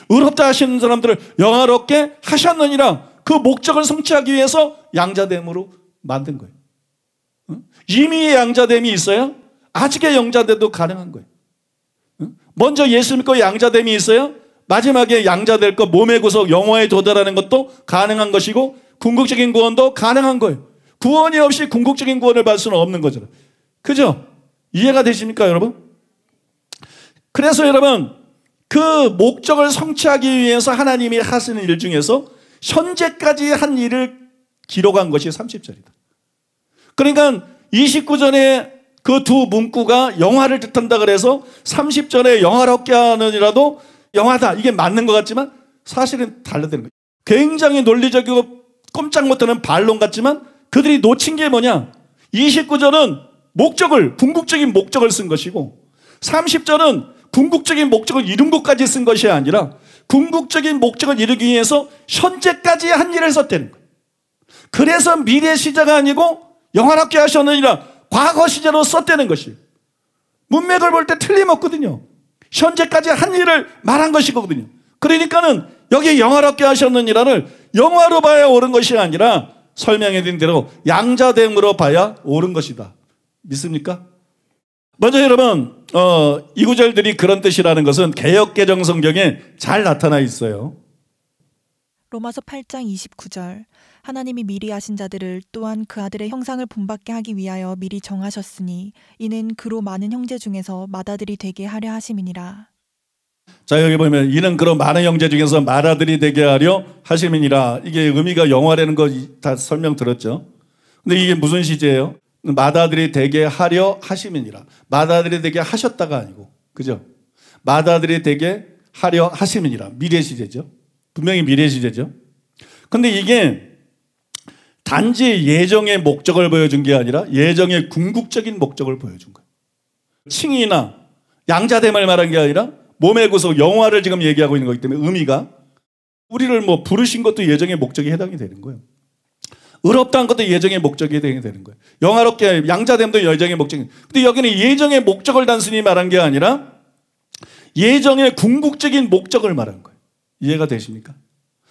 의롭다 하시는 사람들을 영화롭게 하셨느니라 그 목적을 성취하기 위해서 양자됨으로 만든 거예요. 이미 양자됨이 있어요 아직의 영자됨도 가능한 거예요. 먼저 예수 믿고 양자됨이 있어요 마지막에 양자될 것, 몸의 구속, 영화에 도달하는 것도 가능한 것이고 궁극적인 구원도 가능한 거예요. 구원이 없이 궁극적인 구원을 받을 수는 없는 거죠 그죠? 이해가 되십니까, 여러분? 그래서 여러분, 그 목적을 성취하기 위해서 하나님이 하시는 일 중에서 현재까지 한 일을 기록한 것이 30절이다. 그러니까 29절에 그 두 문구가 영화를 뜻한다 그래서 30절에 영화를 게 하느니라도 영화다. 이게 맞는 것 같지만 사실은 달라되는 거예요. 굉장히 논리적이고 꼼짝 못하는 반론 같지만 그들이 놓친 게 뭐냐? 29절은 목적을, 궁극적인 목적을 쓴 것이고 30절은 궁극적인 목적을 이룬 것까지 쓴 것이 아니라 궁극적인 목적을 이루기 위해서 현재까지 한 일을 썼다는 거예요. 그래서 미래 시제가 아니고 영화학교 하셨느니라 과거 시제로 썼다는 것이 문맥을 볼 때 틀림없거든요. 현재까지 한 일을 말한 것이거든요. 그러니까는 여기 영화롭게 하셨느니라를 영화로 봐야 옳은 것이 아니라 설명해드린 대로 양자대으로 봐야 옳은 것이다. 믿습니까? 먼저 여러분 어, 이 구절들이 그런 뜻이라는 것은 개혁개정 성경에 잘 나타나 있어요. 로마서 8장 29절 하나님이 미리 아신 자들을 또한 그 아들의 형상을 본받게 하기 위하여 미리 정하셨으니 이는 그로 많은 형제 중에서 마다들이 되게 하려 하심이니라. 자 여기 보면 이는 그로 많은 형제 중에서 마다들이 되게 하려 하심이니라. 이게 의미가 영화라는 거 다 설명 들었죠. 근데 이게 무슨 시제예요? 마다들이 되게 하려 하심이니라. 마다들이 되게 하셨다가 아니고, 그죠? 마다들이 되게 하려 하심이니라. 미래 시대죠. 분명히 미래 시대죠. 근데 이게 단지 예정의 목적을 보여준 게 아니라 예정의 궁극적인 목적을 보여준 거예요. 칭이나 양자됨을 말한 게 아니라 몸의 구속, 영화를 지금 얘기하고 있는 거기 때문에 의미가 우리를 뭐 부르신 것도 예정의 목적에 해당이 되는 거예요. 의롭다는 것도 예정의 목적이 되는 거예요. 영화롭게 양자됨도 예정의 목적이. 근데 여기는 예정의 목적을 단순히 말한 게 아니라 예정의 궁극적인 목적을 말한 거예요. 이해가 되십니까?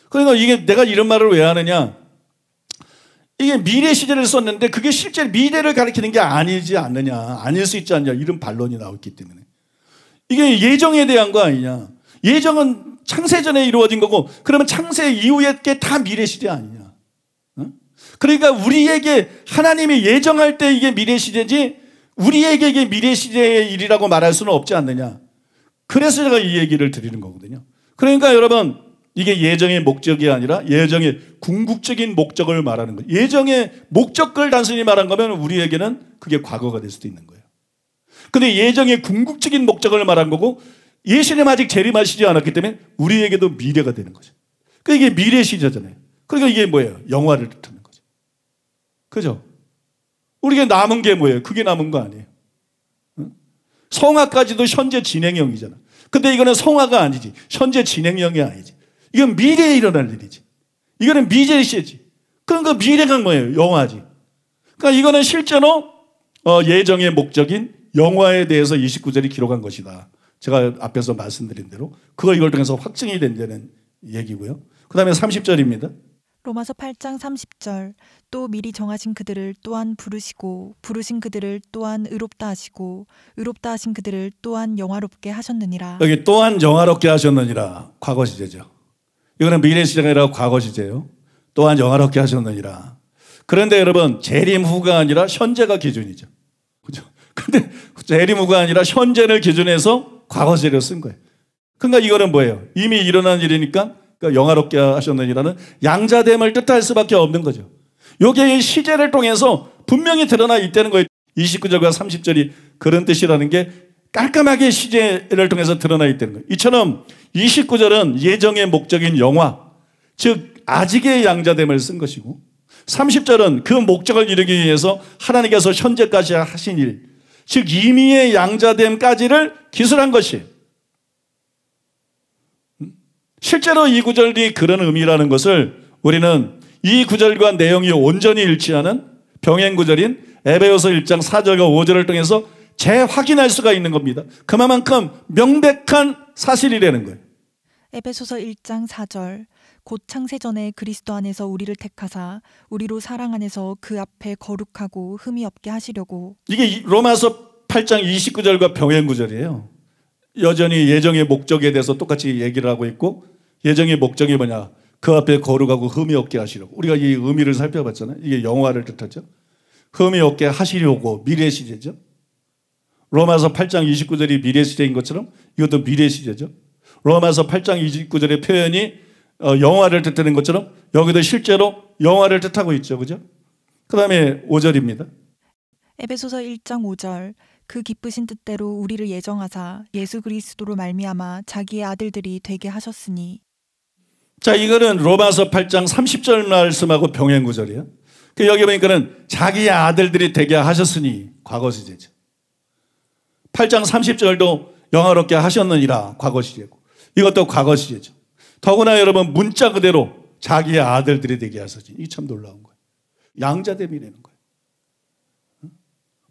그러니까 이게 내가 이런 말을 왜 하느냐? 이게 미래 시제를 썼는데 그게 실제 미래를 가리키는 게 아니지 않느냐? 아닐 수 있지 않냐? 이런 반론이 나왔기 때문에. 이게 예정에 대한 거 아니냐? 예정은 창세 전에 이루어진 거고 그러면 창세 이후에 게 다 미래 시대 아니냐? 그러니까 우리에게 하나님이 예정할 때 이게 미래 시대지 우리에게 이게 미래 시대의 일이라고 말할 수는 없지 않느냐. 그래서 제가 이 얘기를 드리는 거거든요. 그러니까 여러분 이게 예정의 목적이 아니라 예정의 궁극적인 목적을 말하는 거예요. 예정의 목적을 단순히 말한 거면 우리에게는 그게 과거가 될 수도 있는 거예요. 근데 예정의 궁극적인 목적을 말한 거고 예수님 아직 재림하시지 않았기 때문에 우리에게도 미래가 되는 거죠. 그러니까 이게 미래 시대잖아요. 그러니까 이게 뭐예요? 영화를 뜻하는 그죠? 우리가 남은 게 뭐예요? 그게 남은 거 아니에요. 성화까지도 현재 진행형이잖아. 근데 이거는 성화가 아니지. 현재 진행형이 아니지. 이건 미래에 일어날 일이지. 이거는 미래의 시지. 그러니까 그 미래가 뭐예요? 영화지. 그러니까 이거는 실제로 어, 예정의 목적인 영화에 대해서 29절이 기록한 것이다. 제가 앞에서 말씀드린 대로 그걸 이걸 통해서 확증이 된다는 얘기고요. 그 다음에 30절입니다. 로마서 8장 30절 또 미리 정하신 그들을 또한 부르시고 부르신 그들을 또한 의롭다 하시고 의롭다 하신 그들을 또한 영화롭게 하셨느니라. 여기 또한 영화롭게 하셨느니라 과거 시제죠. 이거는 미래 시제가 아 과거 시제요. 또한 영화롭게 하셨느니라. 그런데 여러분 재림 후가 아니라 현재가 기준이죠. 그죠? 근데 재림 후가 아니라 현재를 기준해서 과거 시제를 쓴 거예요. 그러니까 이거는 뭐예요? 이미 일어난 일이니까 그러니까 영화롭게 하셨느니라는 양자됨을 뜻할 수밖에 없는 거죠. 요게 이 시제를 통해서 분명히 드러나 있다는 거예요. 29절과 30절이 그런 뜻이라는 게 깔끔하게 시제를 통해서 드러나 있다는 거예요. 이처럼 29절은 예정의 목적인 영화, 즉 아직의 양자됨을 쓴 것이고 30절은 그 목적을 이루기 위해서 하나님께서 현재까지 하신 일, 즉 이미의 양자됨까지를 기술한 것이 실제로 이 구절이 그런 의미라는 것을 우리는 이 구절과 내용이 온전히 일치하는 병행 구절인 에베소서 1장 4절과 5절을 통해서 재확인할 수가 있는 겁니다. 그만큼 명백한 사실이라는 거예요. 에베소서 1장 4절 곧 창세전에 그리스도 안에서 우리를 택하사 우리로 사랑 안에서 그 앞에 거룩하고 흠이 없게 하시려고 이게 로마서 8장 29절과 병행 구절이에요. 여전히 예정의 목적에 대해서 똑같이 얘기를 하고 있고 예정의 목적이 뭐냐? 그 앞에 거룩하고 흠이 없게 하시려고. 우리가 이 의미를 살펴봤잖아요. 이게 영화를 뜻하죠. 흠이 없게 하시려고 미래 시제죠. 로마서 8장 29절이 미래 시제인 것처럼 이것도 미래 시제죠. 로마서 8장 29절의 표현이 어, 영화를 뜻하는 것처럼 여기도 실제로 영화를 뜻하고 있죠. 그죠? 그 다음에 5절입니다. 에베소서 1장 5절 그 기쁘신 뜻대로 우리를 예정하사 예수 그리스도로 말미암아 자기의 아들들이 되게 하셨으니 자 이거는 로마서 8장 30절 말씀하고 병행 구절이에요. 그 여기 보니까는 자기의 아들들이 되게 하셨으니 과거 시제죠. 8장 30절도 영화롭게 하셨느니라 과거 시제고 이것도 과거 시제죠. 더구나 여러분 문자 그대로 자기의 아들들이 되게 하셨으니 이참 놀라운 거예요. 양자됨이 되는 거예요.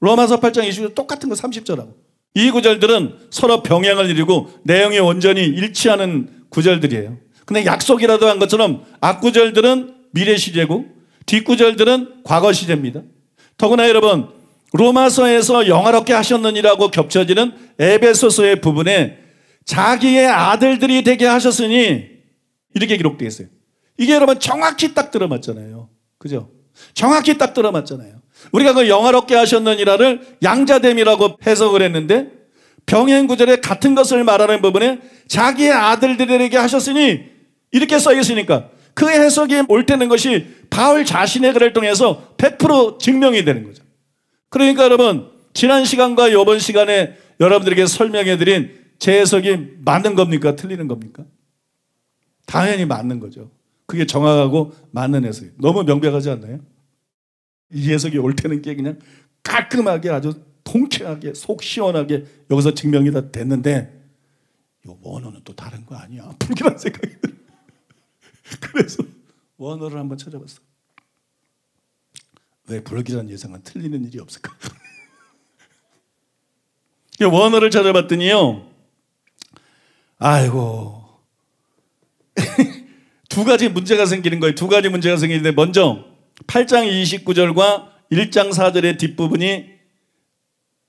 로마서 8장 20절 똑같은 거 30절하고. 이 구절들은 서로 병행을 이루고 내용이 온전히 일치하는 구절들이에요. 근데 약속이라도 한 것처럼 앞구절들은 미래 시제고 뒷구절들은 과거 시제입니다. 더구나 여러분 로마서에서 영화롭게 하셨느니라고 겹쳐지는 에베소서의 부분에 자기의 아들들이 되게 하셨으니 이렇게 기록되어 있어요. 이게 여러분 정확히 딱 들어맞잖아요. 그죠? 정확히 딱 들어맞잖아요. 우리가 그 영화롭게 하셨느니라를 양자됨이라고 해석을 했는데 병행구절에 같은 것을 말하는 부분에 자기의 아들들에게 하셨으니 이렇게 써 있으니까 그 해석이 옳다는 것이 바울 자신의 글을 통해서 100% 증명이 되는 거죠. 그러니까 여러분 지난 시간과 이번 시간에 여러분들에게 설명해 드린 제 해석이 맞는 겁니까? 틀리는 겁니까? 당연히 맞는 거죠. 그게 정확하고 맞는 해석이에요. 너무 명백하지 않나요? 이해석이 올때는게 그냥 깔끔하게 아주 통쾌하게 속 시원하게 여기서 증명이 다 됐는데 이 원어는 또 다른 거 아니야 불길한 생각이 들 그래서 원어를 한번 찾아봤어 왜 불길한 예상은 틀리는 일이 없을까 원어를 찾아봤더니요 아이고 두 가지 문제가 생기는 거예요 두 가지 문제가 생기는데 먼저 8장 29절과 1장 4절의 뒷부분이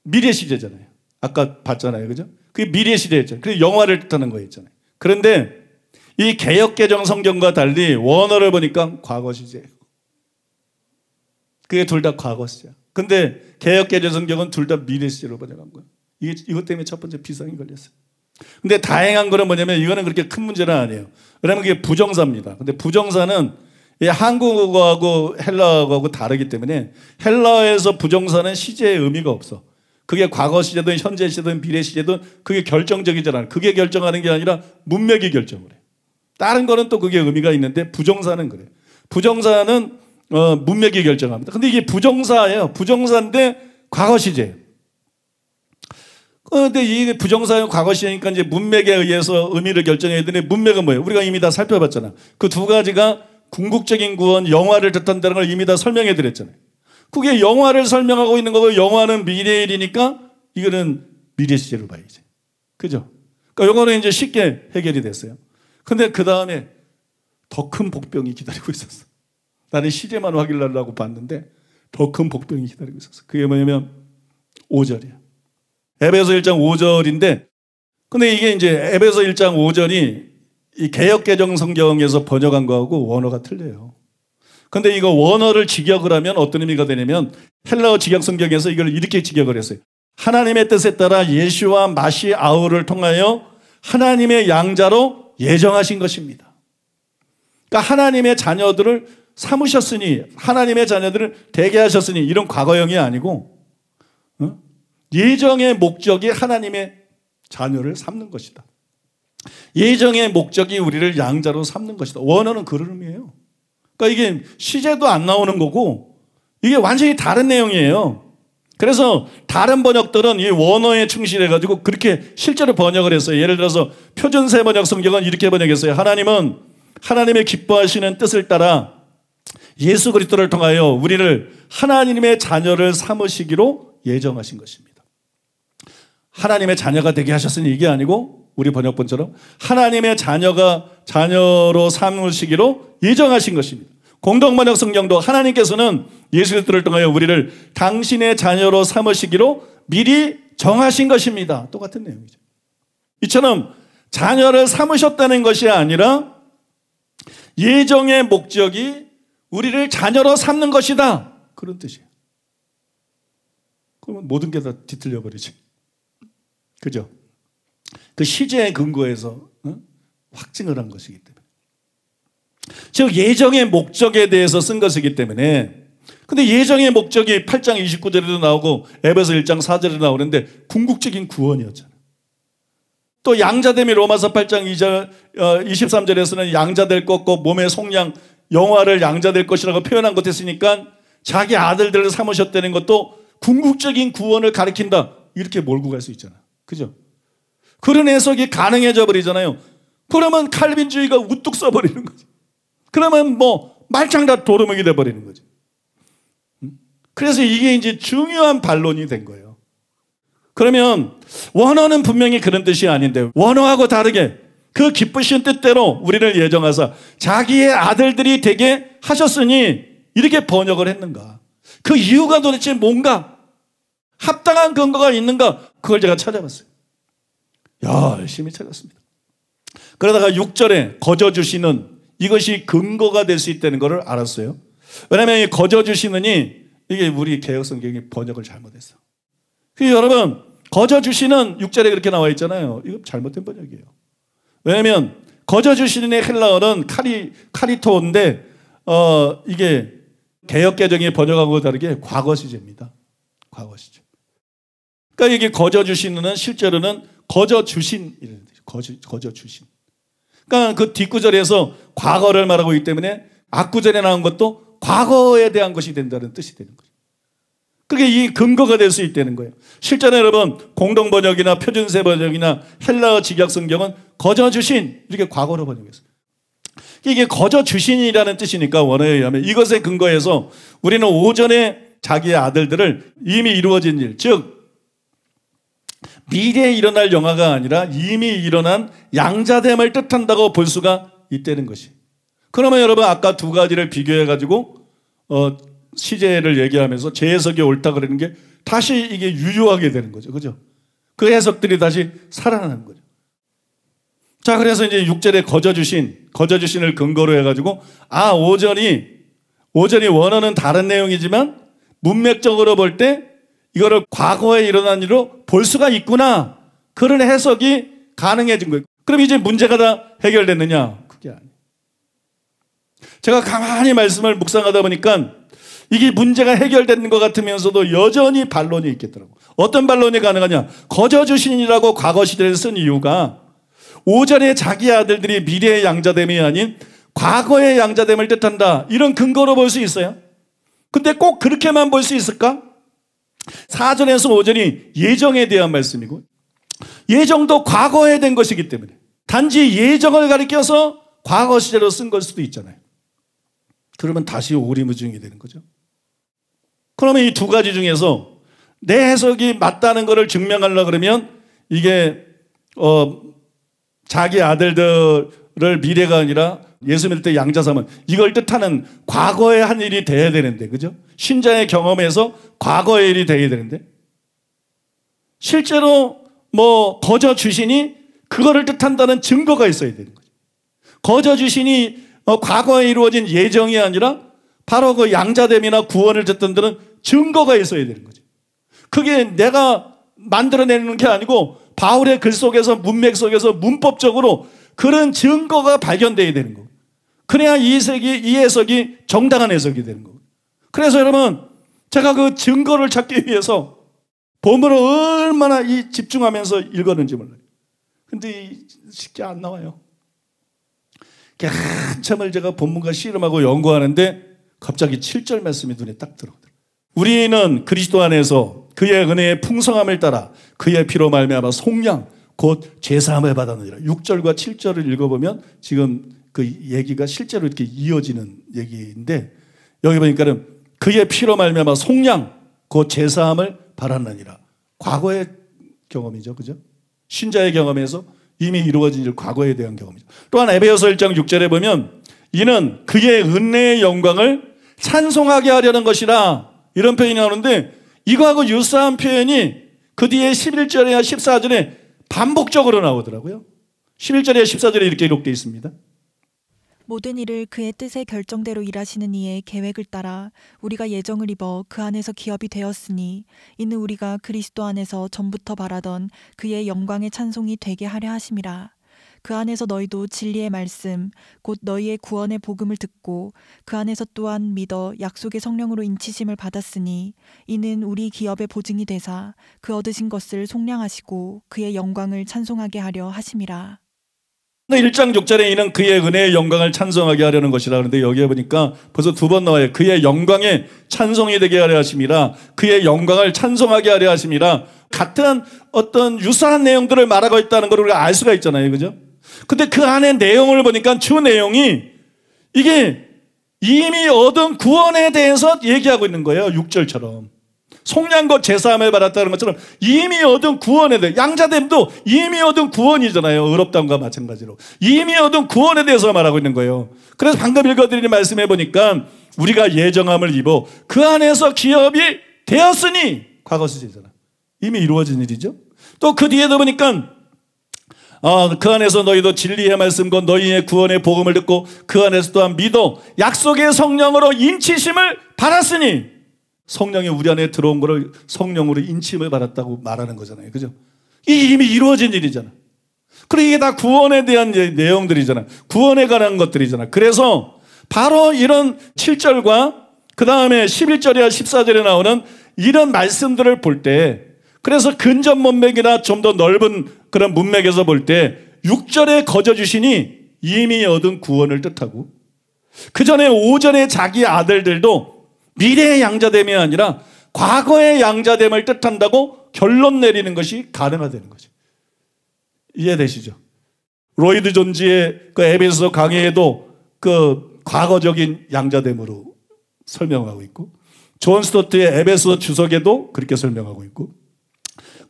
미래 시대잖아요. 아까 봤잖아요. 그죠? 그게 미래 시대였잖아요. 그래서 영화를 뜻하는 거였잖아요. 그런데 이 개혁개정 성경과 달리 원어를 보니까 과거 시제. 그게 둘 다 과거 시제야. 근데 개혁개정 성경은 둘 다 미래 시제로 번역한 거야. 이게, 이것 때문에 첫 번째 비상이 걸렸어요. 근데 다행한 거는 뭐냐면 이거는 그렇게 큰 문제는 아니에요. 왜냐면 그게 부정사입니다. 근데 부정사는 한국어하고 헬라어하고 다르기 때문에 헬라어에서 부정사는 시제의 의미가 없어. 그게 과거 시제든 현재 시제든 미래 시제든 그게 결정적이잖아 그게 결정하는 게 아니라 문맥이 결정을 해. 다른 거는 또 그게 의미가 있는데 부정사는 그래. 부정사는 어, 문맥이 결정합니다. 근데 이게 부정사예요. 부정사인데 과거 시제예요. 어, 근데 이 부정사용 과거 시니까 제 이제 문맥에 의해서 의미를 결정해야 되는데 문맥은 뭐예요? 우리가 이미 다 살펴봤잖아. 그 두 가지가 궁극적인 구원, 영화를 뜻한다는 걸 이미 다 설명해 드렸잖아요. 그게 영화를 설명하고 있는 거고 영화는 미래일이니까 이거는 미래 시제로 봐야지. 그죠? 그러니까 이거는 이제 쉽게 해결이 됐어요. 근데 그 다음에 더 큰 복병이 기다리고 있었어. 나는 시제만 확인하려고 봤는데 더 큰 복병이 기다리고 있었어. 그게 뭐냐면 5절이야. 에베소 1장 5절인데 근데 이게 이제 에베소 1장 5절이 이 개혁개정 성경에서 번역한 거하고 원어가 틀려요. 근데 이거 원어를 직역을 하면 어떤 의미가 되냐면 헬라어 직역 성경에서 이걸 이렇게 직역을 했어요. 하나님의 뜻에 따라 예수와 마시 아우를 통하여 하나님의 양자로 예정하신 것입니다. 그러니까 하나님의 자녀들을 삼으셨으니 하나님의 자녀들을 대게 하셨으니 이런 과거형이 아니고 예정의 목적이 하나님의 자녀를 삼는 것이다. 예정의 목적이 우리를 양자로 삼는 것이다. 원어는 그런 의미예요. 그러니까 이게 시제도 안 나오는 거고 이게 완전히 다른 내용이에요. 그래서 다른 번역들은 이 원어에 충실해 가지고 그렇게 실제로 번역을 했어요. 예를 들어서 표준세 번역 성경은 이렇게 번역했어요. 하나님은 하나님의 기뻐하시는 뜻을 따라 예수 그리스도를 통하여 우리를 하나님의 자녀를 삼으시기로 예정하신 것입니다. 하나님의 자녀가 되게 하셨으니 이게 아니고 우리 번역본처럼 하나님의 자녀가 자녀로 삼으시기로 예정하신 것입니다. 공동번역 성경도 하나님께서는 예수 그리스도를 통하여 우리를 당신의 자녀로 삼으시기로 미리 정하신 것입니다. 똑같은 내용이죠. 이처럼 자녀를 삼으셨다는 것이 아니라 예정의 목적이 우리를 자녀로 삼는 것이다. 그런 뜻이에요. 그러면 모든 게 다 뒤틀려 버리지. 그죠? 그 시제에 근거해서 어? 확증을 한 것이기 때문에. 즉 예정의 목적에 대해서 쓴 것이기 때문에 근데 예정의 목적이 8장 29절에도 나오고 에베소 1장 4절에도 나오는데 궁극적인 구원이었잖아또 양자됨이 로마서 8장 2절, 어, 23절에서는 양자될 것고 몸의 속량 영화를 양자될 것이라고 표현한 것 했으니까 자기 아들들을 삼으셨다는 것도 궁극적인 구원을 가리킨다. 이렇게 몰고 갈 수 있잖아. 그죠? 그런 해석이 가능해져 버리잖아요. 그러면 칼빈주의가 우뚝 써버리는 거죠. 그러면 뭐 말장난 도루묵이 돼버리는 거죠. 음? 그래서 이게 이제 중요한 반론이 된 거예요. 그러면 원어는 분명히 그런 뜻이 아닌데 원어하고 다르게 그 기쁘신 뜻대로 우리를 예정하사 자기의 아들들이 되게 하셨으니 이렇게 번역을 했는가? 그 이유가 도대체 뭔가? 합당한 근거가 있는가? 그걸 제가 찾아봤어요. 열심히 찾았습니다. 그러다가 6절에 거저 주시는 이것이 근거가 될 수 있다는 것을 알았어요. 왜냐하면 이 거저 주시느니 이게 우리 개혁성경이 번역을 잘못했어. 그 여러분 거저 주시는 6절에 그렇게 나와 있잖아요. 이거 잘못된 번역이에요. 왜냐하면 거저 주시는의 헬라어는 카리 카리토인데 어 이게 개혁 개정이 번역하고 다르게 과거 시제입니다. 과거 시제. 그러니까 여기 거저 주신은 실제로는 거저 주신 거저, 거저 주신. 그러니까 그 뒷구절에서 과거를 말하고 있기 때문에 앞구절에 나온 것도 과거에 대한 것이 된다는 뜻이 되는 거죠. 그게 이 근거가 될 수 있다는 거예요. 실제로 여러분 공동 번역이나 표준세 번역이나 헬라어 직역 성경은 거저 주신 이렇게 과거로 번역했어요. 이게 거저 주신이라는 뜻이니까 원어에 의하면 이것에 근거해서 우리는 오전에 자기의 아들들을 이미 이루어진 일, 즉 미래에 일어날 영화가 아니라 이미 일어난 양자됨을 뜻한다고 볼 수가 있다는 것이. 그러면 여러분 아까 두 가지를 비교해 가지고 어, 시제를 얘기하면서 재해석이 옳다 그러는 게 다시 이게 유효하게 되는 거죠. 그죠? 그 해석들이 다시 살아나는 거죠. 자, 그래서 이제 6절에 거저주신, 거저주신을 근거로 해가지고, 아, 오전이오전이 원어는 다른 내용이지만, 문맥적으로 볼 때, 이거를 과거에 일어난 일로 볼 수가 있구나. 그런 해석이 가능해진 거예요. 그럼 이제 문제가 다 해결됐느냐? 그게 아니에요. 제가 가만히 말씀을 묵상하다 보니까 이게 문제가 해결된 것 같으면서도 여전히 반론이 있겠더라고. 요 어떤 반론이 가능하냐? 거저 주신이라고 과거 시대를 쓴 이유가 오전에 자기 아들들이 미래의 양자됨이 아닌 과거의 양자됨을 뜻한다. 이런 근거로 볼 수 있어요. 근데 꼭 그렇게만 볼 수 있을까? 4절에서 5절이 예정에 대한 말씀이고 예정도 과거에 된 것이기 때문에 단지 예정을 가리켜서 과거 시제로 쓴 걸 수도 있잖아요. 그러면 다시 오리무중이 되는 거죠. 그러면 이 두 가지 중에서 내 해석이 맞다는 것을 증명하려 고 그러면 이게 어 자기 아들들 과거를 미래가 아니라 예수 믿을 때 양자 삼은 이걸 뜻하는 과거의 한 일이 돼야 되는데 그죠? 신자의 경험에서 과거의 일이 돼야 되는데 실제로 뭐 거저 주신이 그거를 뜻한다는 증거가 있어야 되는 거죠. 거저 주신이 어, 과거에 이루어진 예정이 아니라 바로 그 양자됨이나 구원을 듣던 들은 증거가 있어야 되는 거죠. 그게 내가 만들어내는 게 아니고 바울의 글 속에서 문맥 속에서 문법적으로 그런 증거가 발견돼야 되는 거 그래야 이 해석이, 이 해석이 정당한 해석이 되는 거고. 그래서 여러분, 제가 그 증거를 찾기 위해서 본문을 얼마나 이 집중하면서 읽었는지 몰라요. 근데 쉽게 안 나와요. 한참을 제가 본문과 씨름하고 연구하는데 갑자기 7절 말씀이 눈에 딱 들어오더라고요. 우리는 그리스도 안에서 그의 은혜의 풍성함을 따라 그의 피로 말미암아 속량 곧 제사함을 받았느니라. 6절과 7절을 읽어보면 지금 그 얘기가 실제로 이렇게 이어지는 얘기인데 여기 보니까는 그의 피로 말미암아 속량 곧 제사함을 받았느니라. 과거의 경험이죠. 그죠? 신자의 경험에서 이미 이루어진 일 과거에 대한 경험이죠. 또한 에베소서 1장 6절에 보면 이는 그의 은혜의 영광을 찬송하게 하려는 것이라 이런 표현이 나오는데 이거하고 유사한 표현이 그 뒤에 11절이나 14절에 반복적으로 나오더라고요. 11절에 14절에 이렇게 기록되어 있습니다. 모든 일을 그의 뜻의 결정대로 일하시는 이의 계획을 따라 우리가 예정을 입어 그 안에서 기업이 되었으니 이는 우리가 그리스도 안에서 전부터 바라던 그의 영광의 찬송이 되게 하려 하심이라. 그 안에서 너희도 진리의 말씀, 곧 너희의 구원의 복음을 듣고 그 안에서 또한 믿어 약속의 성령으로 인치심을 받았으니 이는 우리 기업의 보증이 되사 그 얻으신 것을 속량하시고 그의 영광을 찬송하게 하려 하심이라. 1장 6절에 이는 그의 은혜의 영광을 찬송하게 하려는 것이라 그런데 여기에 보니까 벌써 두 번 나와요. 그의 영광에 찬송이 되게 하려 하심이라 그의 영광을 찬송하게 하려 하심이라 같은 어떤 유사한 내용들을 말하고 있다는 걸 우리가 알 수가 있잖아요. 그죠? 근데 그 안에 내용을 보니까 주 내용이 이게 이미 얻은 구원에 대해서 얘기하고 있는 거예요. 6절처럼. 속량과 제사함을 받았다는 것처럼 이미 얻은 구원에 대해 양자됨도 이미 얻은 구원이잖아요. 의롭담과 마찬가지로. 이미 얻은 구원에 대해서 말하고 있는 거예요. 그래서 방금 읽어드린 말씀해 보니까 우리가 예정함을 입어 그 안에서 기업이 되었으니 과거 시제잖아. 이미 이루어진 일이죠. 또 그 뒤에도 보니까 어, 그 안에서 너희도 진리의 말씀과 너희의 구원의 복음을 듣고 그 안에서 또한 믿어 약속의 성령으로 인치심을 받았으니 성령이 우리 안에 들어온 것을 성령으로 인침을 받았다고 말하는 거잖아요. 그죠? 이게 이미 이루어진 일이잖아. 그리고 이게 다 구원에 대한 내용들이잖아. 구원에 관한 것들이잖아. 그래서 바로 이런 7절과 그 다음에 11절이나 14절에 나오는 이런 말씀들을 볼때 그래서 근접 문맥이나 좀 더 넓은 그런 문맥에서 볼 때 6절에 거저 주시니 이미 얻은 구원을 뜻하고 그 전에 5절에 자기 아들들도 미래의 양자됨이 아니라 과거의 양자됨을 뜻한다고 결론 내리는 것이 가능하다는 거죠. 이해되시죠? 로이드 존지의 그 에베소 강의에도 그 과거적인 양자됨으로 설명하고 있고 존 스토트의 에베소 주석에도 그렇게 설명하고 있고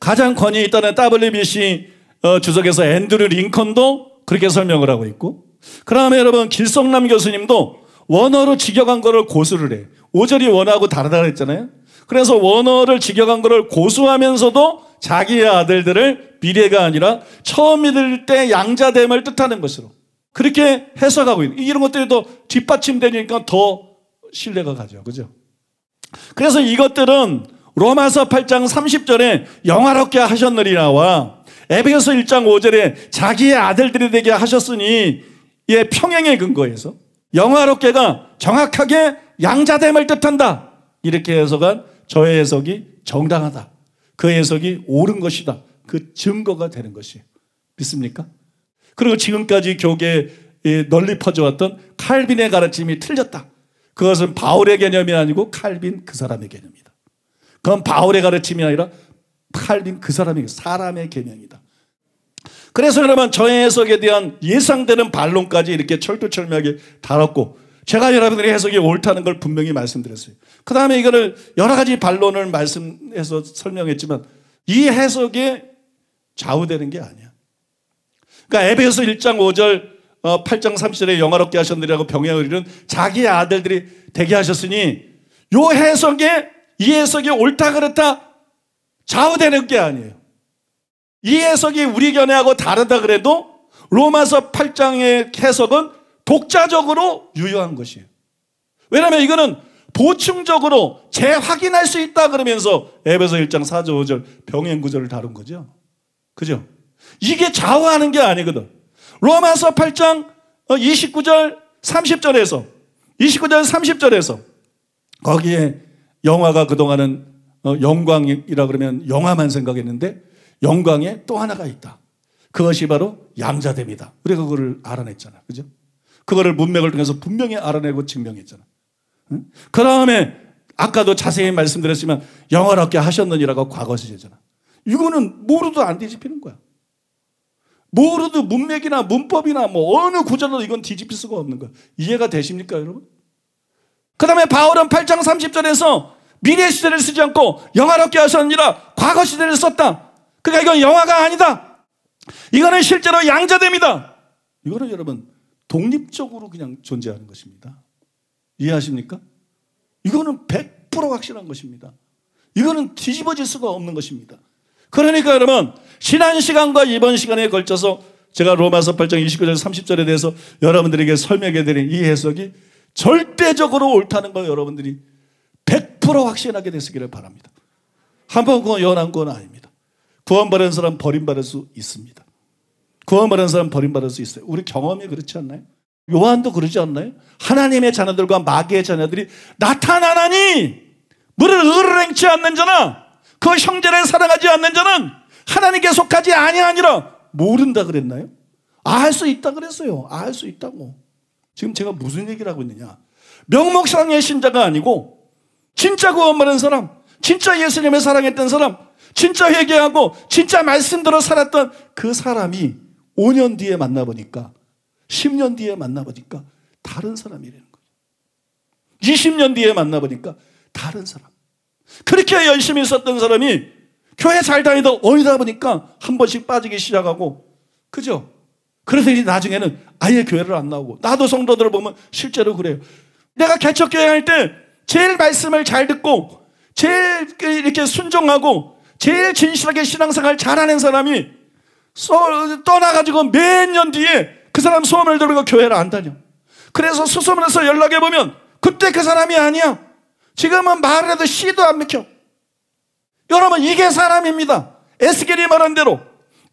가장 권위 있다는 WBC 어, 주석에서 앤드류 링컨도 그렇게 설명을 하고 있고 그 다음에 여러분 길성남 교수님도 원어로 직역한 거를 고수를 해. 오절이 원어하고 다르다 그랬잖아요. 그래서 원어를 직역한 거를 고수하면서도 자기의 아들들을 미래가 아니라 처음 믿을 때 양자됨을 뜻하는 것으로 그렇게 해석하고 있는 이런 것들이 또 뒷받침되니까 더 신뢰가 가죠. 그죠? 그래서 이것들은 로마서 8장 30절에 영화롭게 하셨느리라와 에베소 서 1장 5절에 자기의 아들들이 되게 하셨으니 예 평행의 근거에서 영화롭게가 정확하게 양자됨을 뜻한다. 이렇게 해석한 저의 해석이 정당하다. 그 해석이 옳은 것이다. 그 증거가 되는 것이 믿습니까? 그리고 지금까지 교계에 널리 퍼져왔던 칼빈의 가르침이 틀렸다. 그것은 바울의 개념이 아니고 칼빈 그 사람의 개념이다. 그건 바울의 가르침이 아니라 팔린 그 사람이 사람의 개명이다. 그래서 여러분 저 해석에 대한 예상되는 반론까지 이렇게 철두철미하게 다뤘고 제가 여러분들의 해석이 옳다는 걸 분명히 말씀드렸어요. 그 다음에 이거를 여러 가지 반론을 말씀해서 설명했지만 이 해석에 좌우되는 게 아니야. 그러니까 에베소 1장 5절 8장 어, 3절에 영화롭게 하셨느라고 병에 의리는 자기 아들들이 대기하셨으니 요 해석에 이 해석이 옳다 그렇다 좌우되는 게 아니에요. 이 해석이 우리 견해하고 다르다 그래도 로마서 8장의 해석은 독자적으로 유효한 것이에요. 왜냐하면 이거는 보충적으로 재확인할 수 있다 그러면서 에베소 1장 4절 5절 병행 구절을 다룬 거죠. 그죠? 이게 좌우하는 게 아니거든. 로마서 8장 29절 30절에서 29절 30절에서 거기에 영화가 그동안은 어, 영광이라 그러면 영화만 생각했는데 영광에 또 하나가 있다. 그것이 바로 양자됨이다. 우리가 그거를 알아냈잖아. 그죠? 그거를 문맥을 통해서 분명히 알아내고 증명했잖아. 응? 그 다음에 아까도 자세히 말씀드렸지만 영화롭게 하셨느니라고 과거 시제잖아. 이거는 모르도 안 뒤집히는 거야. 모르도 문맥이나 문법이나 뭐 어느 구절로 이건 뒤집힐 수가 없는 거야. 이해가 되십니까, 여러분? 그 다음에 바울은 8장 30절에서 미래 시대를 쓰지 않고 영화롭게 하셨느니라 과거 시대를 썼다. 그러니까 이건 영화가 아니다. 이거는 실제로 양자됩니다. 이거는 여러분 독립적으로 그냥 존재하는 것입니다. 이해하십니까? 이거는 100% 확실한 것입니다. 이거는 뒤집어질 수가 없는 것입니다. 그러니까 여러분 지난 시간과 이번 시간에 걸쳐서 제가 로마서 8장 29절 30절에 대해서 여러분들에게 설명해 드린 이 해석이 절대적으로 옳다는 걸 여러분들이 100% 확신하게 되시기를 바랍니다. 한번 구원한 건 아닙니다. 구원받은 사람 버림받을 수 있습니다. 구원받은 사람 버림받을 수 있어요. 우리 경험이 그렇지 않나요? 요한도 그러지 않나요? 하나님의 자녀들과 마귀의 자녀들이 나타나나니 물을 으르렁치 않는 자나 그 형제를 사랑하지 않는 자는 하나님께 속하지 아니하니라 모른다 그랬나요? 알수 아, 있다 그랬어요. 알수 아, 있다고. 지금 제가 무슨 얘기를 하고 있느냐. 명목상의 신자가 아니고 진짜 구원받은 사람, 진짜 예수님을 사랑했던 사람, 진짜 회개하고 진짜 말씀대로 살았던 그 사람이 5년 뒤에 만나보니까 10년 뒤에 만나보니까 다른 사람이라는 거죠. 20년 뒤에 만나보니까 다른 사람. 그렇게 열심히 썼던 사람이 교회 잘 다니다 어디다 보니까 한 번씩 빠지기 시작하고, 그죠? 그래서 이제 나중에는 아예 교회를 안 나오고 나도 성도들을 보면 실제로 그래요. 내가 개척교회 할 때 제일 말씀을 잘 듣고 제일 그 이렇게 순종하고 제일 진실하게 신앙생활 잘하는 사람이 떠나가지고 몇 년 뒤에 그 사람 소원을 들고 교회를 안 다녀. 그래서 수소문해서 연락해 보면 그때 그 사람이 아니야. 지금은 말을 해도 시도 안믿혀 여러분 이게 사람입니다. 에스겔이 말한 대로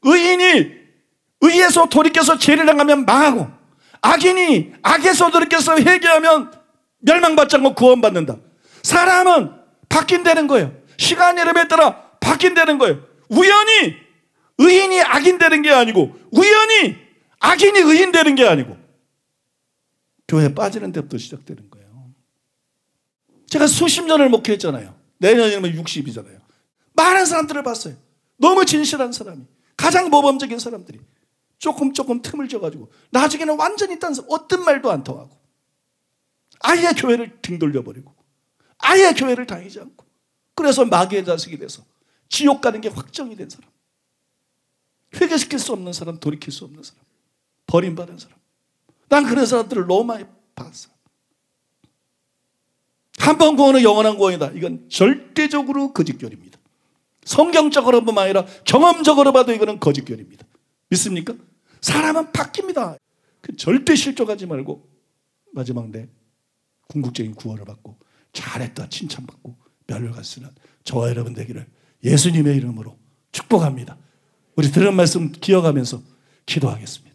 의인이 의에서 돌이켜서 죄를 당하면 망하고 악인이 악에서 돌이켜서 회개하면 멸망받지 않고 구원받는다. 사람은 바뀐다는 거예요. 시간의 름에 따라 바뀐다는 거예요. 우연히 의인이 악인 되는 게 아니고 우연히 악인이 의인 되는 게 아니고 교회 빠지는 데부터 시작되는 거예요. 제가 수십 년을 목회했잖아요. 내년이면 60이잖아요. 많은 사람들을 봤어요. 너무 진실한 사람이. 가장 모범적인 사람들이. 조금 조금 틈을 줘가지고 나중에는 완전히 딴 어떤 말도 안 통하고 아예 교회를 뒹돌려버리고 아예 교회를 다니지 않고 그래서 마귀의 자식이 돼서 지옥 가는 게 확정이 된 사람 회개시킬 수 없는 사람 돌이킬 수 없는 사람 버림받은 사람 난 그런 사람들을 너무 많이 봤어 한 번 구원은 영원한 구원이다 이건 절대적으로 거짓결입니다 성경적으로만 아니라 경험적으로 봐도 이거는 거짓결입니다 믿습니까? 사람은 바뀝니다. 그 절대 실족하지 말고 마지막 내 궁극적인 구원을 받고 잘했다 칭찬받고 멸류관 쓰는 저와 여러분 되기를 예수님의 이름으로 축복합니다. 우리 들은 말씀 기억하면서 기도하겠습니다.